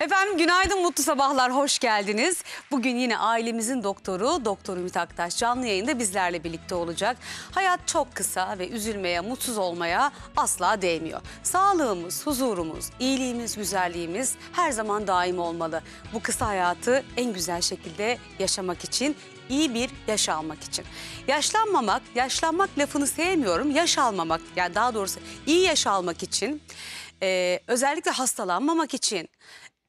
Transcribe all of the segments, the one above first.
Efendim günaydın, mutlu sabahlar, hoş geldiniz. Bugün yine ailemizin doktoru, Doktor Ümit Aktaş canlı yayında bizlerle birlikte olacak. Hayat çok kısa ve üzülmeye, mutsuz olmaya asla değmiyor. Sağlığımız, huzurumuz, iyiliğimiz, güzelliğimiz her zaman daim olmalı. Bu kısa hayatı en güzel şekilde yaşamak için iyi bir yaş almak için. Yaşlanmamak, yaşlanmak lafını sevmiyorum. Yaş almamak, yani daha doğrusu iyi yaş almak için, e, özellikle hastalanmamak için,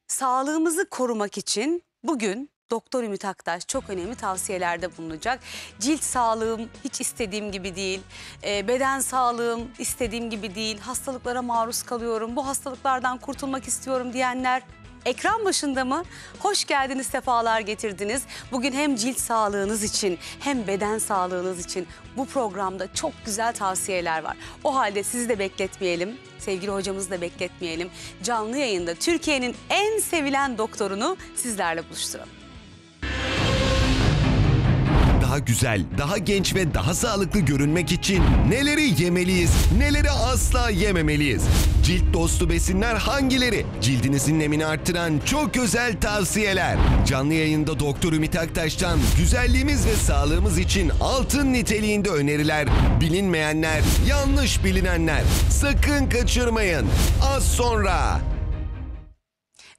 sağlığımızı korumak için bugün Doktor Ümit Aktaş çok önemli tavsiyelerde bulunacak. Cilt sağlığım hiç istediğim gibi değil, e, beden sağlığım istediğim gibi değil, hastalıklara maruz kalıyorum, bu hastalıklardan kurtulmak istiyorum diyenler ekran başında mı? Hoş geldiniz, sefalar getirdiniz. Bugün hem cilt sağlığınız için hem beden sağlığınız için bu programda çok güzel tavsiyeler var. O halde sizi de bekletmeyelim, sevgili hocamızı da bekletmeyelim. Canlı yayında Türkiye'nin en sevilen doktorunu sizlerle buluşturalım daha güzel, daha genç ve daha sağlıklı görünmek için neleri yemeliyiz, neleri asla yememeliyiz? Cilt dostu besinler hangileri? Cildinizin nemini arttıran çok özel tavsiyeler. Canlı yayında Doktor Ümit Aktaş'tan güzelliğimiz ve sağlığımız için altın niteliğinde öneriler, bilinmeyenler, yanlış bilinenler. Sakın kaçırmayın. Az sonra.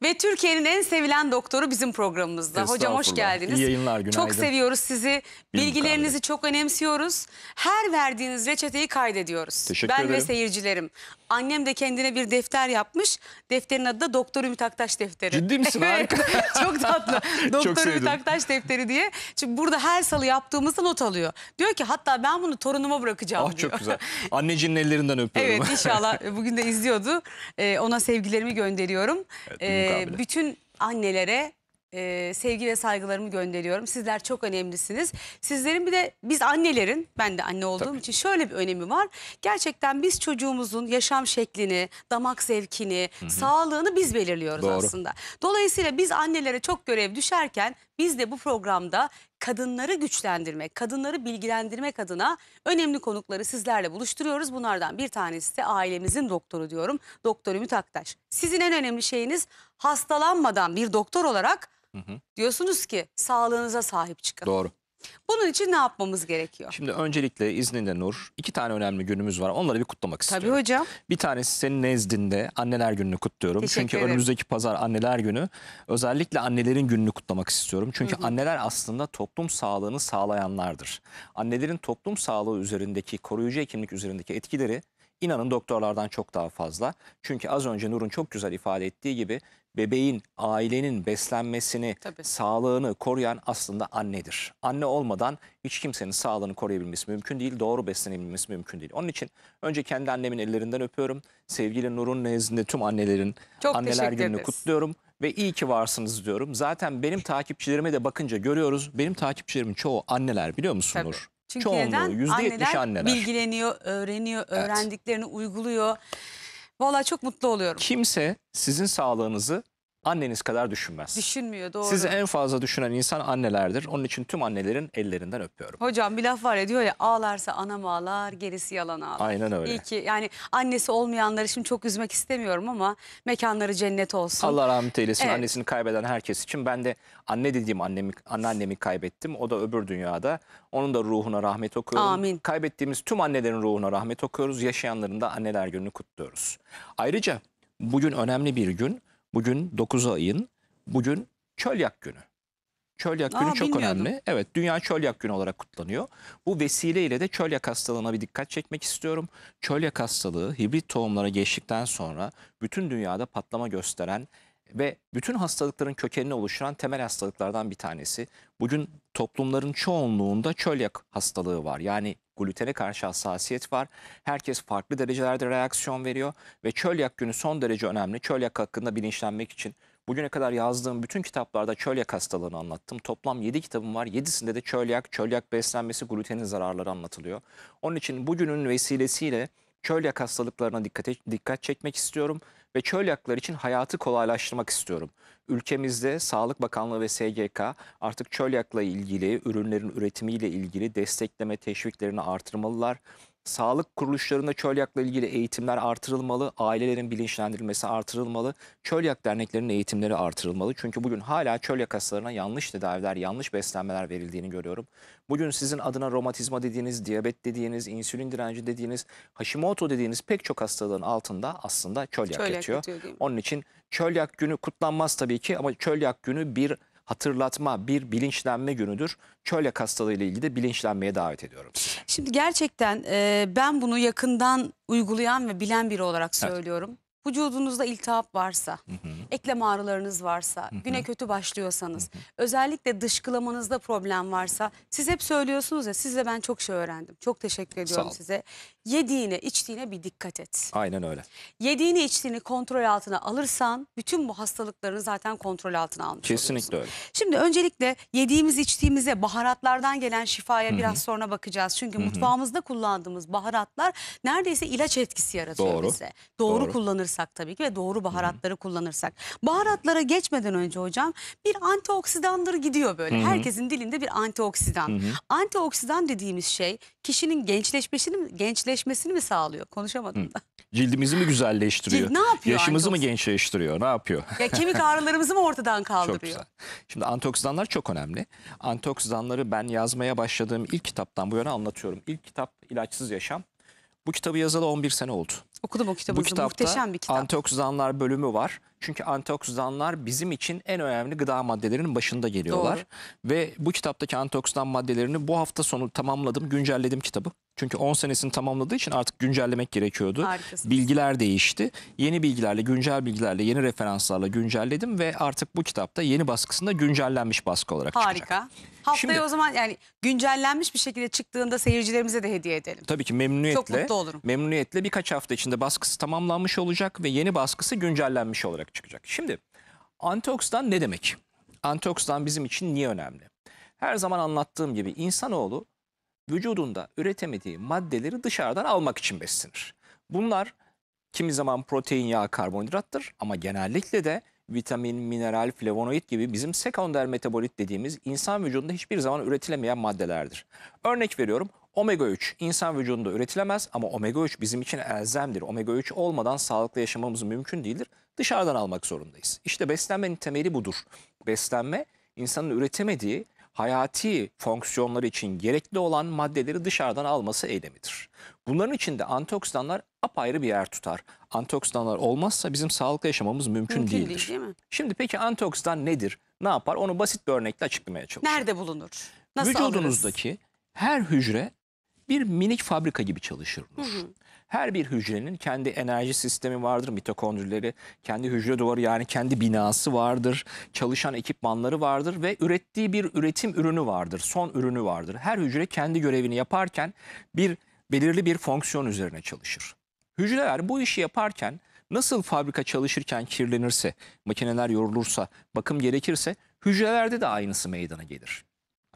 Ve Türkiye'nin en sevilen doktoru bizim programımızda. Hocam hoş geldiniz. İyi yayınlar günaydın. Çok seviyoruz sizi. Bilgilerinizi çok önemsiyoruz. Her verdiğiniz reçeteyi kaydediyoruz. Teşekkür ben ederim. ve seyircilerim. Annem de kendine bir defter yapmış. Defterin adı da Doktor Ümit Aktaş defteri. Ciddi misin? Harika. çok tatlı. Doktor Ümit Aktaş defteri diye. Çünkü burada her salı yaptığımızda not alıyor. Diyor ki hatta ben bunu torunuma bırakacağım ah, diyor. Çok güzel. Annecinin ellerinden öpüyorum. evet inşallah. Bugün de izliyordu. Ee, ona sevgilerimi gönderiyorum. Evet, ee, ee, mukabele. bütün annelere e, sevgi ve saygılarımı gönderiyorum. Sizler çok önemlisiniz. Sizlerin bir de biz annelerin, ben de anne olduğum Tabii. için şöyle bir önemi var. Gerçekten biz çocuğumuzun yaşam şeklini, damak zevkini, Hı -hı. sağlığını biz belirliyoruz Doğru. aslında. Dolayısıyla biz annelere çok görev düşerken biz de bu programda kadınları güçlendirmek, kadınları bilgilendirmek adına önemli konukları sizlerle buluşturuyoruz. Bunlardan bir tanesi de ailemizin doktoru diyorum. Doktor Ümit Aktaş. Sizin en önemli şeyiniz hastalanmadan bir doktor olarak hı hı. diyorsunuz ki sağlığınıza sahip çıkın. Doğru. Bunun için ne yapmamız gerekiyor? Şimdi öncelikle izninde Nur iki tane önemli günümüz var. Onları bir kutlamak istiyorum. Tabii hocam. Bir tanesi senin nezdinde anneler gününü kutluyorum. Çünkü önümüzdeki pazar anneler günü. Özellikle annelerin gününü kutlamak istiyorum. Çünkü hı hı. anneler aslında toplum sağlığını sağlayanlardır. Annelerin toplum sağlığı üzerindeki koruyucu hekimlik üzerindeki etkileri inanın doktorlardan çok daha fazla. Çünkü az önce Nur'un çok güzel ifade ettiği gibi bebeğin, ailenin beslenmesini, Tabii. sağlığını koruyan aslında annedir. Anne olmadan hiç kimsenin sağlığını koruyabilmesi mümkün değil, doğru beslenebilmesi mümkün değil. Onun için önce kendi annemin ellerinden öpüyorum. Sevgili Nur'un nezdinde tüm annelerin Çok anneler gününü ederiz. kutluyorum ve iyi ki varsınız diyorum. Zaten benim takipçilerime de bakınca görüyoruz. Benim takipçilerim çoğu anneler biliyor musun Tabii. Nur? Çünkü Çoğunluğu, neden? %70 anneler, anneler bilgileniyor, öğreniyor, öğrendiklerini evet. uyguluyor. Vallahi çok mutlu oluyorum. Kimse sizin sağlığınızı anneniz kadar düşünmez. Düşünmüyor doğru. Sizi en fazla düşünen insan annelerdir. Onun için tüm annelerin ellerinden öpüyorum. Hocam bir laf var ya diyor ya ağlarsa anam ağlar gerisi yalan ağlar. Aynen öyle. İyi ki yani annesi olmayanları şimdi çok üzmek istemiyorum ama mekanları cennet olsun. Allah rahmet eylesin evet. annesini kaybeden herkes için. Ben de anne dediğim annemi, anneannemi kaybettim. O da öbür dünyada. Onun da ruhuna rahmet okuyorum. Amin. Kaybettiğimiz tüm annelerin ruhuna rahmet okuyoruz. Yaşayanların da anneler gününü kutluyoruz. Ayrıca bugün önemli bir gün. Bugün 9 ayın, bugün çölyak günü. Çölyak Aa, günü çok bilmiyordum. önemli. Evet, Dünya Çölyak Günü olarak kutlanıyor. Bu vesileyle de çölyak hastalığına bir dikkat çekmek istiyorum. Çölyak hastalığı hibrit tohumlara geçtikten sonra bütün dünyada patlama gösteren ve bütün hastalıkların kökenini oluşturan temel hastalıklardan bir tanesi. Bugün toplumların çoğunluğunda çölyak hastalığı var. Yani glutene karşı hassasiyet var. Herkes farklı derecelerde reaksiyon veriyor ve çölyak günü son derece önemli. Çölyak hakkında bilinçlenmek için Bugüne kadar yazdığım bütün kitaplarda çölyak hastalığını anlattım. Toplam 7 kitabım var. 7'sinde de çölyak, çölyak beslenmesi, glutenin zararları anlatılıyor. Onun için bugünün vesilesiyle çölyak hastalıklarına dikkat, dikkat çekmek istiyorum ve çölyaklar için hayatı kolaylaştırmak istiyorum. Ülkemizde Sağlık Bakanlığı ve SGK artık çölyakla ilgili, ürünlerin üretimiyle ilgili destekleme, teşviklerini artırmalılar Sağlık kuruluşlarında çölyakla ilgili eğitimler artırılmalı, ailelerin bilinçlendirilmesi artırılmalı, çölyak derneklerinin eğitimleri artırılmalı. Çünkü bugün hala çölyak hastalarına yanlış tedaviler, yanlış beslenmeler verildiğini görüyorum. Bugün sizin adına romatizma dediğiniz, diyabet dediğiniz, insülin direnci dediğiniz, Hashimoto dediğiniz pek çok hastalığın altında aslında çölyak, çölyak yatıyor. yatıyor Onun için çölyak günü kutlanmaz tabii ki ama çölyak günü bir hatırlatma, bir bilinçlenme günüdür. Çölyak hastalığı ile ilgili de bilinçlenmeye davet ediyorum Şimdi gerçekten e, ben bunu yakından uygulayan ve bilen biri olarak söylüyorum. Evet vücudunuzda iltihap varsa, hı hı. eklem ağrılarınız varsa, hı hı. güne kötü başlıyorsanız, hı hı. özellikle dışkılamanızda problem varsa, siz hep söylüyorsunuz ya sizle ben çok şey öğrendim. Çok teşekkür ediyorum size. Yediğine, içtiğine bir dikkat et. Aynen öyle. Yediğini, içtiğini kontrol altına alırsan bütün bu hastalıklarını zaten kontrol altına almış Kesinlikle olursun. öyle. Şimdi öncelikle yediğimiz, içtiğimize baharatlardan gelen şifaya hı hı. biraz sonra bakacağız. Çünkü hı hı. mutfağımızda kullandığımız baharatlar neredeyse ilaç etkisi yaratıyor Doğru. bize. Doğru, Doğru. kullanırsak kullanırsak tabii ki ve doğru baharatları Hı -hı. kullanırsak. Baharatlara geçmeden önce hocam bir antioksidandır gidiyor böyle. Hı -hı. Herkesin dilinde bir antioksidan. Hı -hı. Antioksidan dediğimiz şey kişinin gençleşmesini gençleşmesini mi sağlıyor? Konuşamadım da. Cildimizi mi güzelleştiriyor? Cild, ne yapıyor? Yaşımızı mı gençleştiriyor? Ne yapıyor? Ya kemik ağrılarımızı mı ortadan kaldırıyor? Çok güzel. Şimdi antioksidanlar çok önemli. Antioksidanları ben yazmaya başladığım ilk kitaptan bu yana anlatıyorum. İlk kitap İlaçsız Yaşam. Bu kitabı yazalı 11 sene oldu. Okudum o kitabınızı. Bu kitapta muhteşem bir kitap. antioksidanlar bölümü var. Çünkü antioksidanlar bizim için en önemli gıda maddelerinin başında geliyorlar. Doğru. Ve bu kitaptaki antioksidan maddelerini bu hafta sonu tamamladım, güncelledim kitabı. Çünkü 10 senesini tamamladığı için artık güncellemek gerekiyordu. Harikasın. Bilgiler değişti. Yeni bilgilerle, güncel bilgilerle, yeni referanslarla güncelledim ve artık bu kitapta yeni baskısında güncellenmiş baskı olarak Harika. çıkacak. Harika. Haftaya Şimdi, o zaman yani güncellenmiş bir şekilde çıktığında seyircilerimize de hediye edelim. Tabii ki memnuniyetle. Çok mutlu olurum. Memnuniyetle birkaç hafta içinde baskısı tamamlanmış olacak ve yeni baskısı güncellenmiş olarak çıkacak. Şimdi antioksidan ne demek? Antioksidan bizim için niye önemli? Her zaman anlattığım gibi insanoğlu vücudunda üretemediği maddeleri dışarıdan almak için beslenir. Bunlar kimi zaman protein, yağ, karbonhidrattır ama genellikle de vitamin, mineral, flavonoid gibi bizim sekonder metabolit dediğimiz insan vücudunda hiçbir zaman üretilemeyen maddelerdir. Örnek veriyorum Omega 3 insan vücudunda üretilemez ama omega 3 bizim için elzemdir. Omega 3 olmadan sağlıklı yaşamamız mümkün değildir. Dışarıdan almak zorundayız. İşte beslenmenin temeli budur. Beslenme insanın üretemediği hayati fonksiyonları için gerekli olan maddeleri dışarıdan alması eylemidir. Bunların içinde antioksidanlar apayrı bir yer tutar. Antioksidanlar olmazsa bizim sağlıklı yaşamamız mümkün, mümkün değildir. Değil, değil mi? Şimdi peki antioksidan nedir? Ne yapar? Onu basit bir örnekle açıklamaya çalışacağım. Nerede bulunur? Nasıl Vücudunuzdaki alırız? her hücre bir minik fabrika gibi çalışırmış. Hı hı. Her bir hücrenin kendi enerji sistemi vardır, mitokondrileri, kendi hücre duvarı yani kendi binası vardır, çalışan ekipmanları vardır ve ürettiği bir üretim ürünü vardır, son ürünü vardır. Her hücre kendi görevini yaparken bir belirli bir fonksiyon üzerine çalışır. Hücreler bu işi yaparken nasıl fabrika çalışırken kirlenirse, makineler yorulursa, bakım gerekirse hücrelerde de aynısı meydana gelir.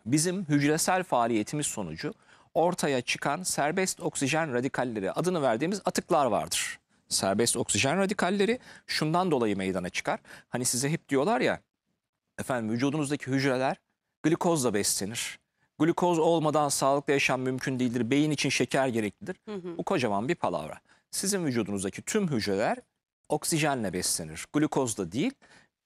Bizim hücresel faaliyetimiz sonucu ortaya çıkan serbest oksijen radikalleri adını verdiğimiz atıklar vardır. Serbest oksijen radikalleri şundan dolayı meydana çıkar. Hani size hep diyorlar ya efendim vücudunuzdaki hücreler glikozla beslenir. Glukoz olmadan sağlıklı yaşam mümkün değildir. Beyin için şeker gereklidir. Hı hı. Bu kocaman bir palavra. Sizin vücudunuzdaki tüm hücreler oksijenle beslenir. Glukozla değil.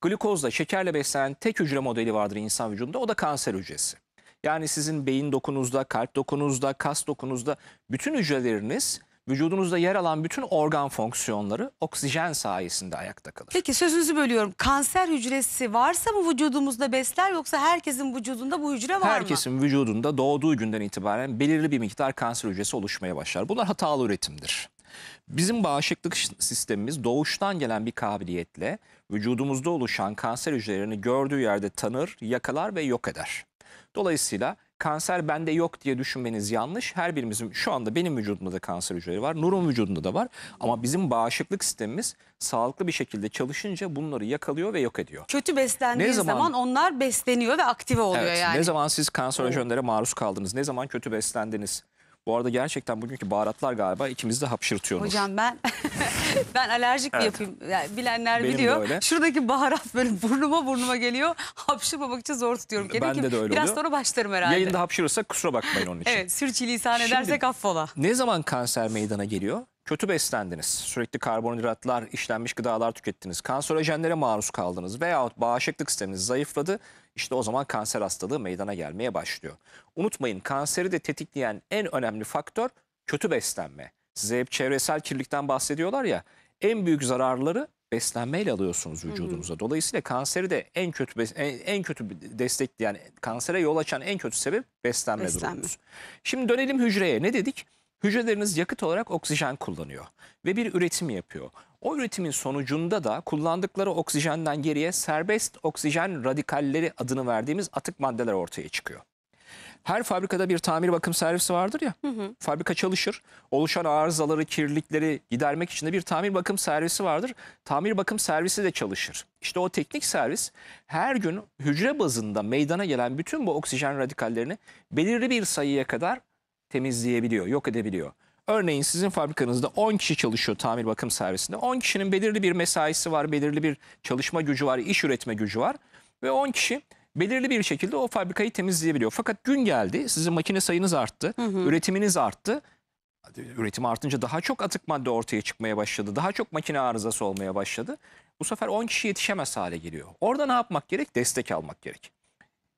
Glukozla, şekerle beslenen tek hücre modeli vardır insan vücudunda. O da kanser hücresi. Yani sizin beyin dokunuzda, kalp dokunuzda, kas dokunuzda bütün hücreleriniz vücudunuzda yer alan bütün organ fonksiyonları oksijen sayesinde ayakta kalır. Peki sözünüzü bölüyorum. Kanser hücresi varsa mı vücudumuzda besler yoksa herkesin vücudunda bu hücre var herkesin mı? Herkesin vücudunda doğduğu günden itibaren belirli bir miktar kanser hücresi oluşmaya başlar. Bunlar hatalı üretimdir. Bizim bağışıklık sistemimiz doğuştan gelen bir kabiliyetle vücudumuzda oluşan kanser hücrelerini gördüğü yerde tanır, yakalar ve yok eder. Dolayısıyla kanser bende yok diye düşünmeniz yanlış. Her birimizin şu anda benim vücudumda da kanser hücreleri var. Nur'un vücudunda da var. Ama bizim bağışıklık sistemimiz sağlıklı bir şekilde çalışınca bunları yakalıyor ve yok ediyor. Kötü beslendiği ne zaman, zaman onlar besleniyor ve aktive oluyor evet, yani. Ne zaman siz kanserojenlere maruz kaldınız? Ne zaman kötü beslendiniz? Bu arada gerçekten bugünkü baharatlar galiba ikimizi de hapşırtıyorsunuz. Hocam ben ben alerjik evet. yapayım. Yani bilenler Benim biliyor. Şuradaki baharat böyle burnuma burnuma geliyor. Hapşırmamak için zor tutuyorum. Kendim ben de, de öyle Biraz oluyor. sonra başlarım herhalde. Yayında hapşırırsa kusura bakmayın onun için. evet sürçülisan edersek Şimdi, affola. Ne zaman kanser meydana geliyor? Kötü beslendiniz, sürekli karbonhidratlar, işlenmiş gıdalar tükettiniz, kanserojenlere maruz kaldınız veyahut bağışıklık sisteminiz zayıfladı işte o zaman kanser hastalığı meydana gelmeye başlıyor. Unutmayın kanseri de tetikleyen en önemli faktör kötü beslenme. Size hep çevresel kirlilikten bahsediyorlar ya en büyük zararları beslenmeyle alıyorsunuz vücudunuza. Dolayısıyla kanseri de en kötü en, en kötü destekleyen, kansere yol açan en kötü sebep beslenme, beslenme. durumunuz. Şimdi dönelim hücreye. Ne dedik? Hücreleriniz yakıt olarak oksijen kullanıyor ve bir üretim yapıyor. O üretimin sonucunda da kullandıkları oksijenden geriye serbest oksijen radikalleri adını verdiğimiz atık maddeler ortaya çıkıyor. Her fabrikada bir tamir bakım servisi vardır ya. Hı hı. Fabrika çalışır. Oluşan arızaları, kirlilikleri gidermek için de bir tamir bakım servisi vardır. Tamir bakım servisi de çalışır. İşte o teknik servis her gün hücre bazında meydana gelen bütün bu oksijen radikallerini belirli bir sayıya kadar temizleyebiliyor, yok edebiliyor. Örneğin sizin fabrikanızda 10 kişi çalışıyor tamir bakım servisinde. 10 kişinin belirli bir mesaisi var, belirli bir çalışma gücü var, iş üretme gücü var. Ve 10 kişi belirli bir şekilde o fabrikayı temizleyebiliyor. Fakat gün geldi, sizin makine sayınız arttı, hı hı. üretiminiz arttı. Üretim artınca daha çok atık madde ortaya çıkmaya başladı. Daha çok makine arızası olmaya başladı. Bu sefer 10 kişi yetişemez hale geliyor. Orada ne yapmak gerek? Destek almak gerek.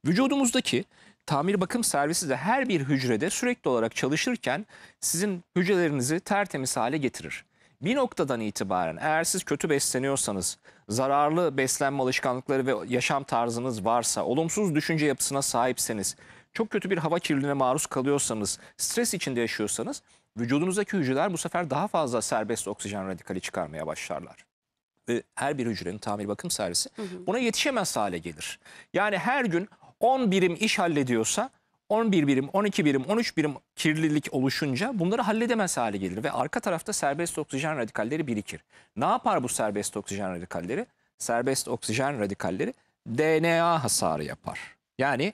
Vücudumuzdaki tamir bakım servisi de her bir hücrede sürekli olarak çalışırken sizin hücrelerinizi tertemiz hale getirir. Bir noktadan itibaren eğer siz kötü besleniyorsanız, zararlı beslenme alışkanlıkları ve yaşam tarzınız varsa, olumsuz düşünce yapısına sahipseniz, çok kötü bir hava kirliliğine maruz kalıyorsanız, stres içinde yaşıyorsanız vücudunuzdaki hücreler bu sefer daha fazla serbest oksijen radikali çıkarmaya başlarlar her bir hücrenin tamir bakım servisi buna yetişemez hale gelir. Yani her gün 10 birim iş hallediyorsa 11 birim, 12 birim, 13 birim kirlilik oluşunca bunları halledemez hale gelir ve arka tarafta serbest oksijen radikalleri birikir. Ne yapar bu serbest oksijen radikalleri? Serbest oksijen radikalleri DNA hasarı yapar. Yani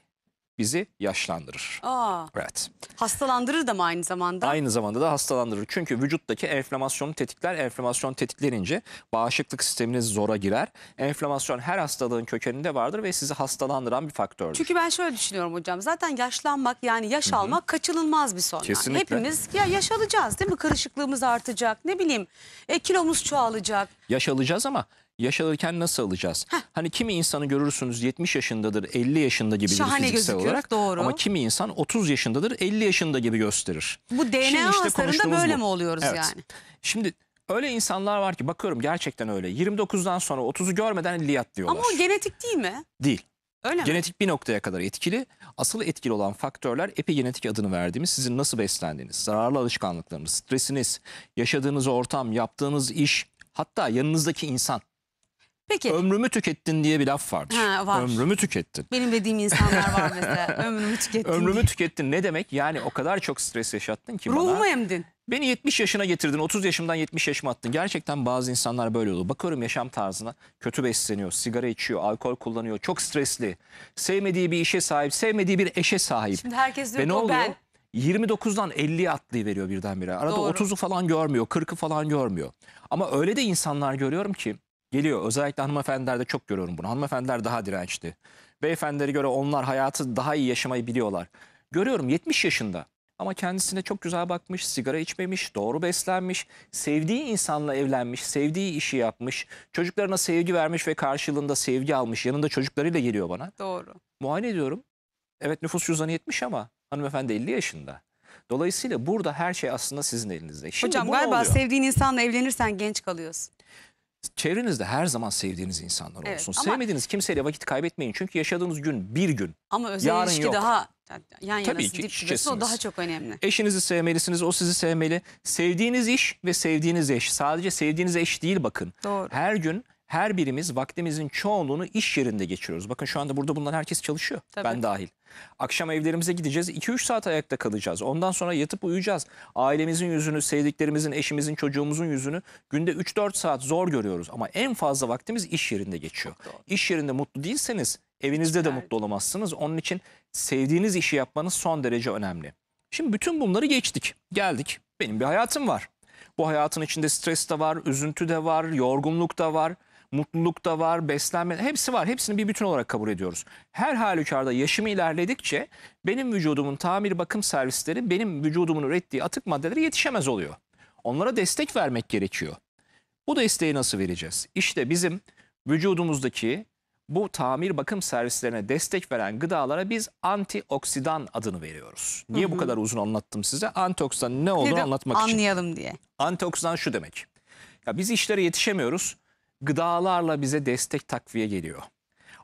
bizi yaşlandırır. Aa. Evet. Hastalandırır da mı aynı zamanda? Aynı zamanda da hastalandırır. Çünkü vücuttaki enflamasyonu tetikler. Enflamasyon tetiklenince bağışıklık sisteminiz zora girer. Enflamasyon her hastalığın kökeninde vardır ve sizi hastalandıran bir faktördür. Çünkü ben şöyle düşünüyorum hocam. Zaten yaşlanmak yani yaş Hı -hı. kaçınılmaz bir sorun. Kesinlikle. Hepimiz ya yaş alacağız değil mi? Kırışıklığımız artacak. Ne bileyim e, kilomuz çoğalacak. Yaş alacağız ama yaşanırken nasıl alacağız? Heh. Hani kimi insanı görürsünüz 70 yaşındadır, 50 yaşında gibi Şahane fiziksel olarak. Doğru. Ama kimi insan 30 yaşındadır, 50 yaşında gibi gösterir. Bu DNA Şimdi işte hasarında böyle bu. mi oluyoruz evet. yani? Şimdi öyle insanlar var ki bakıyorum gerçekten öyle. 29'dan sonra 30'u görmeden 50 diyorlar. Ama o genetik değil mi? Değil. Öyle Genetik mi? bir noktaya kadar etkili. Asıl etkili olan faktörler epigenetik adını verdiğimiz sizin nasıl beslendiğiniz, zararlı alışkanlıklarınız, stresiniz, yaşadığınız ortam, yaptığınız iş, hatta yanınızdaki insan. Peki. Ömrümü tükettin diye bir laf vardır. Ha, var. Ömrümü tükettin. Benim dediğim insanlar var mesela. Ömrümü tükettin. Ömrümü diye. tükettin ne demek? Yani o kadar çok stres yaşattın ki Ruhumu bana. Ruhumu emdin. Beni 70 yaşına getirdin. 30 yaşımdan 70 yaşıma attın. Gerçekten bazı insanlar böyle oluyor. Bakıyorum yaşam tarzına. Kötü besleniyor, sigara içiyor, alkol kullanıyor. Çok stresli. Sevmediği bir işe sahip, sevmediği bir eşe sahip. Şimdi herkes diyor Ve ne oluyor? ben. 29'dan 50'ye atlayıveriyor birdenbire. Arada Doğru. 30'u falan görmüyor, 40'ı falan görmüyor. Ama öyle de insanlar görüyorum ki geliyor. Özellikle hanımefendilerde çok görüyorum bunu. Hanımefendiler daha dirençli. Beyefendilere göre onlar hayatı daha iyi yaşamayı biliyorlar. Görüyorum 70 yaşında ama kendisine çok güzel bakmış, sigara içmemiş, doğru beslenmiş, sevdiği insanla evlenmiş, sevdiği işi yapmış, çocuklarına sevgi vermiş ve karşılığında sevgi almış. Yanında çocuklarıyla geliyor bana. Doğru. Muayene ediyorum. Evet nüfus cüzdanı 70 ama hanımefendi 50 yaşında. Dolayısıyla burada her şey aslında sizin elinizde. Şimdi Hocam bu ne galiba sevdiğin insanla evlenirsen genç kalıyorsun. Çevrenizde her zaman sevdiğiniz insanlar Evet, olsun. ama- Sevmediğiniz kimseyle vakit kaybetmeyin. Çünkü yaşadığınız gün bir gün. Ama özel Yarın ilişki yok. daha yan yanası Tabii ki, dip dibesi o daha çok önemli. Eşinizi sevmelisiniz, o sizi sevmeli. Sevdiğiniz iş ve sevdiğiniz eş. Sadece sevdiğiniz eş değil bakın. Doğru. Her gün her birimiz vaktimizin çoğunluğunu iş yerinde geçiriyoruz. Bakın şu anda burada bulunan herkes çalışıyor. Tabii. Ben dahil. Akşam evlerimize gideceğiz. 2-3 saat ayakta kalacağız. Ondan sonra yatıp uyuyacağız. Ailemizin yüzünü, sevdiklerimizin, eşimizin, çocuğumuzun yüzünü günde 3-4 saat zor görüyoruz. Ama en fazla vaktimiz iş yerinde geçiyor. İş yerinde mutlu değilseniz evinizde de mutlu olamazsınız. Onun için sevdiğiniz işi yapmanız son derece önemli. Şimdi bütün bunları geçtik. Geldik. Benim bir hayatım var. Bu hayatın içinde stres de var, üzüntü de var, yorgunluk da var mutluluk da var, beslenme hepsi var. Hepsini bir bütün olarak kabul ediyoruz. Her halükarda yaşımı ilerledikçe benim vücudumun tamir bakım servisleri benim vücudumun ürettiği atık maddelere yetişemez oluyor. Onlara destek vermek gerekiyor. Bu desteği nasıl vereceğiz? İşte bizim vücudumuzdaki bu tamir bakım servislerine destek veren gıdalara biz antioksidan adını veriyoruz. Niye hı hı. bu kadar uzun anlattım size? Antioksidan ne olduğunu anlatmak anlayalım için. Anlayalım diye. Antioksidan şu demek. Ya biz işlere yetişemiyoruz gıdalarla bize destek takviye geliyor.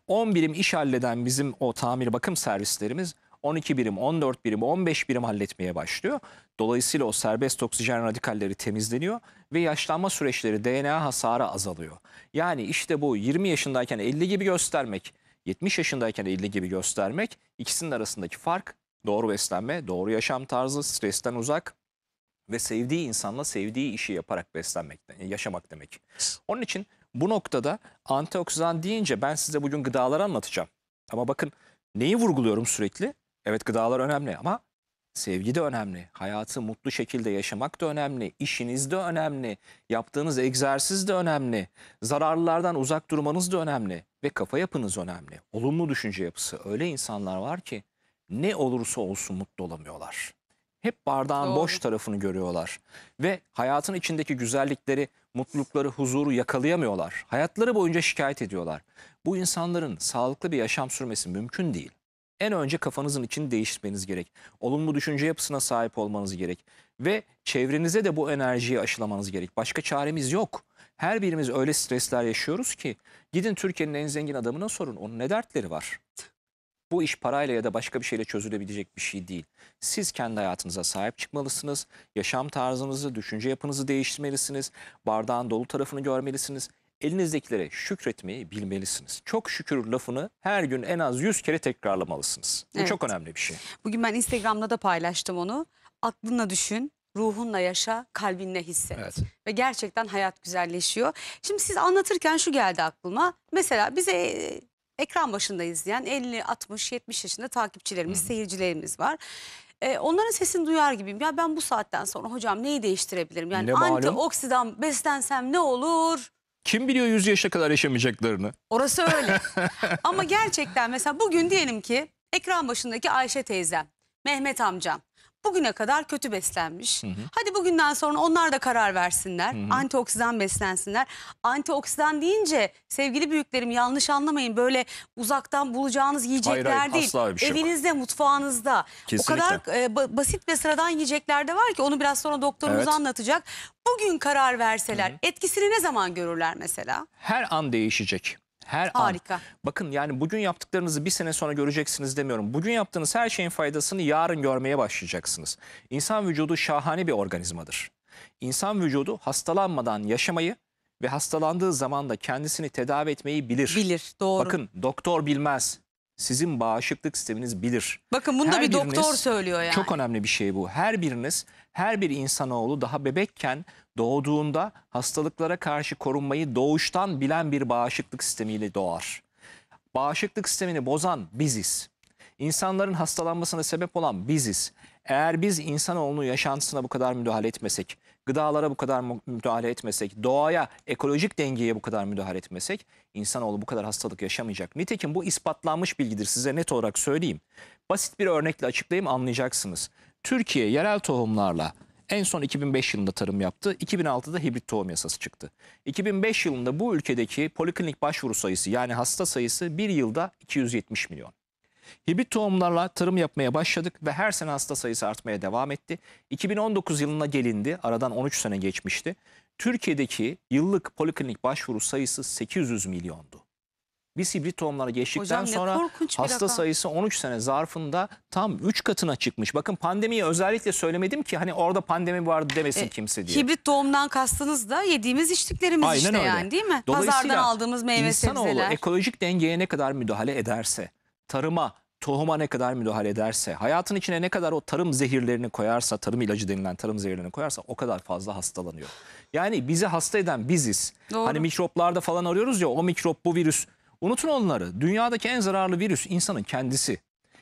10 birim iş halleden bizim o tamir bakım servislerimiz 12 birim, 14 birim, 15 birim halletmeye başlıyor. Dolayısıyla o serbest oksijen radikalleri temizleniyor ve yaşlanma süreçleri DNA hasarı azalıyor. Yani işte bu 20 yaşındayken 50 gibi göstermek, 70 yaşındayken 50 gibi göstermek ikisinin arasındaki fark doğru beslenme, doğru yaşam tarzı, stresten uzak ve sevdiği insanla sevdiği işi yaparak beslenmek, yaşamak demek. Onun için bu noktada antioksidan deyince ben size bugün gıdalar anlatacağım. Ama bakın neyi vurguluyorum sürekli? Evet gıdalar önemli ama sevgi de önemli. Hayatı mutlu şekilde yaşamak da önemli. İşiniz de önemli. Yaptığınız egzersiz de önemli. Zararlılardan uzak durmanız da önemli. Ve kafa yapınız önemli. Olumlu düşünce yapısı. Öyle insanlar var ki ne olursa olsun mutlu olamıyorlar hep bardağın Doğru. boş tarafını görüyorlar. Ve hayatın içindeki güzellikleri, mutlulukları, huzuru yakalayamıyorlar. Hayatları boyunca şikayet ediyorlar. Bu insanların sağlıklı bir yaşam sürmesi mümkün değil. En önce kafanızın içini değiştirmeniz gerek. Olumlu düşünce yapısına sahip olmanız gerek. Ve çevrenize de bu enerjiyi aşılamanız gerek. Başka çaremiz yok. Her birimiz öyle stresler yaşıyoruz ki gidin Türkiye'nin en zengin adamına sorun. Onun ne dertleri var? Bu iş parayla ya da başka bir şeyle çözülebilecek bir şey değil. Siz kendi hayatınıza sahip çıkmalısınız. Yaşam tarzınızı, düşünce yapınızı değiştirmelisiniz. Bardağın dolu tarafını görmelisiniz. Elinizdekilere şükretmeyi bilmelisiniz. Çok şükür lafını her gün en az 100 kere tekrarlamalısınız. Bu evet. çok önemli bir şey. Bugün ben Instagram'da da paylaştım onu. Aklına düşün, ruhunla yaşa, kalbinle hisset. Evet. Ve gerçekten hayat güzelleşiyor. Şimdi siz anlatırken şu geldi aklıma. Mesela bize ekran başında izleyen 50, 60, 70 yaşında takipçilerimiz, Hı seyircilerimiz var. E, onların sesini duyar gibiyim. Ya ben bu saatten sonra hocam neyi değiştirebilirim? Yani antioksidan beslensem ne olur? Kim biliyor 100 yaşa kadar yaşamayacaklarını? Orası öyle. Ama gerçekten mesela bugün diyelim ki ekran başındaki Ayşe teyzem, Mehmet amcam, bugüne kadar kötü beslenmiş. Hı hı. Hadi bugünden sonra onlar da karar versinler. Hı hı. Antioksidan beslensinler. Antioksidan deyince sevgili büyüklerim yanlış anlamayın. Böyle uzaktan bulacağınız yiyecekler hayır, hayır, değil. Bir şey Evinizde, yok. mutfağınızda. Kesinlikle. O kadar e, basit ve sıradan yiyecekler de var ki onu biraz sonra doktorumuz evet. anlatacak. Bugün karar verseler hı hı. etkisini ne zaman görürler mesela? Her an değişecek. Her Harika. an. Bakın yani bugün yaptıklarınızı bir sene sonra göreceksiniz demiyorum. Bugün yaptığınız her şeyin faydasını yarın görmeye başlayacaksınız. İnsan vücudu şahane bir organizmadır. İnsan vücudu hastalanmadan yaşamayı ve hastalandığı zaman da kendisini tedavi etmeyi bilir. Bilir, doğru. Bakın doktor bilmez. Sizin bağışıklık sisteminiz bilir. Bakın bunu her da bir doktor söylüyor yani. Çok önemli bir şey bu. Her biriniz, her bir insanoğlu daha bebekken doğduğunda hastalıklara karşı korunmayı doğuştan bilen bir bağışıklık sistemiyle doğar. Bağışıklık sistemini bozan biziz. İnsanların hastalanmasına sebep olan biziz. Eğer biz insanoğlunun yaşantısına bu kadar müdahale etmesek, gıdalara bu kadar müdahale etmesek, doğaya, ekolojik dengeye bu kadar müdahale etmesek insanoğlu bu kadar hastalık yaşamayacak. Nitekim bu ispatlanmış bilgidir size net olarak söyleyeyim. Basit bir örnekle açıklayayım anlayacaksınız. Türkiye yerel tohumlarla en son 2005 yılında tarım yaptı. 2006'da hibrit tohum yasası çıktı. 2005 yılında bu ülkedeki poliklinik başvuru sayısı yani hasta sayısı bir yılda 270 milyon. Hibrit tohumlarla tarım yapmaya başladık ve her sene hasta sayısı artmaya devam etti. 2019 yılına gelindi. Aradan 13 sene geçmişti. Türkiye'deki yıllık poliklinik başvuru sayısı 800 milyondu. Biz hibrit tohumlara geçtikten Hocam, sonra hasta rakam. sayısı 13 sene zarfında tam 3 katına çıkmış. Bakın pandemiyi özellikle söylemedim ki hani orada pandemi vardı demesin e, kimse diye. Hibrit tohumdan kastınız da yediğimiz içtiklerimiz Aynen işte öyle. yani değil mi? Pazardan aldığımız meyve insanoğlu sebzeler. İnsanoğlu ekolojik dengeye ne kadar müdahale ederse, tarıma, tohuma ne kadar müdahale ederse, hayatın içine ne kadar o tarım zehirlerini koyarsa, tarım ilacı denilen tarım zehirlerini koyarsa o kadar fazla hastalanıyor. Yani bizi hasta eden biziz. Doğru. Hani mikroplarda falan arıyoruz ya o mikrop bu virüs Unutun onları. Dünyadaki en zararlı virüs insanın kendisi.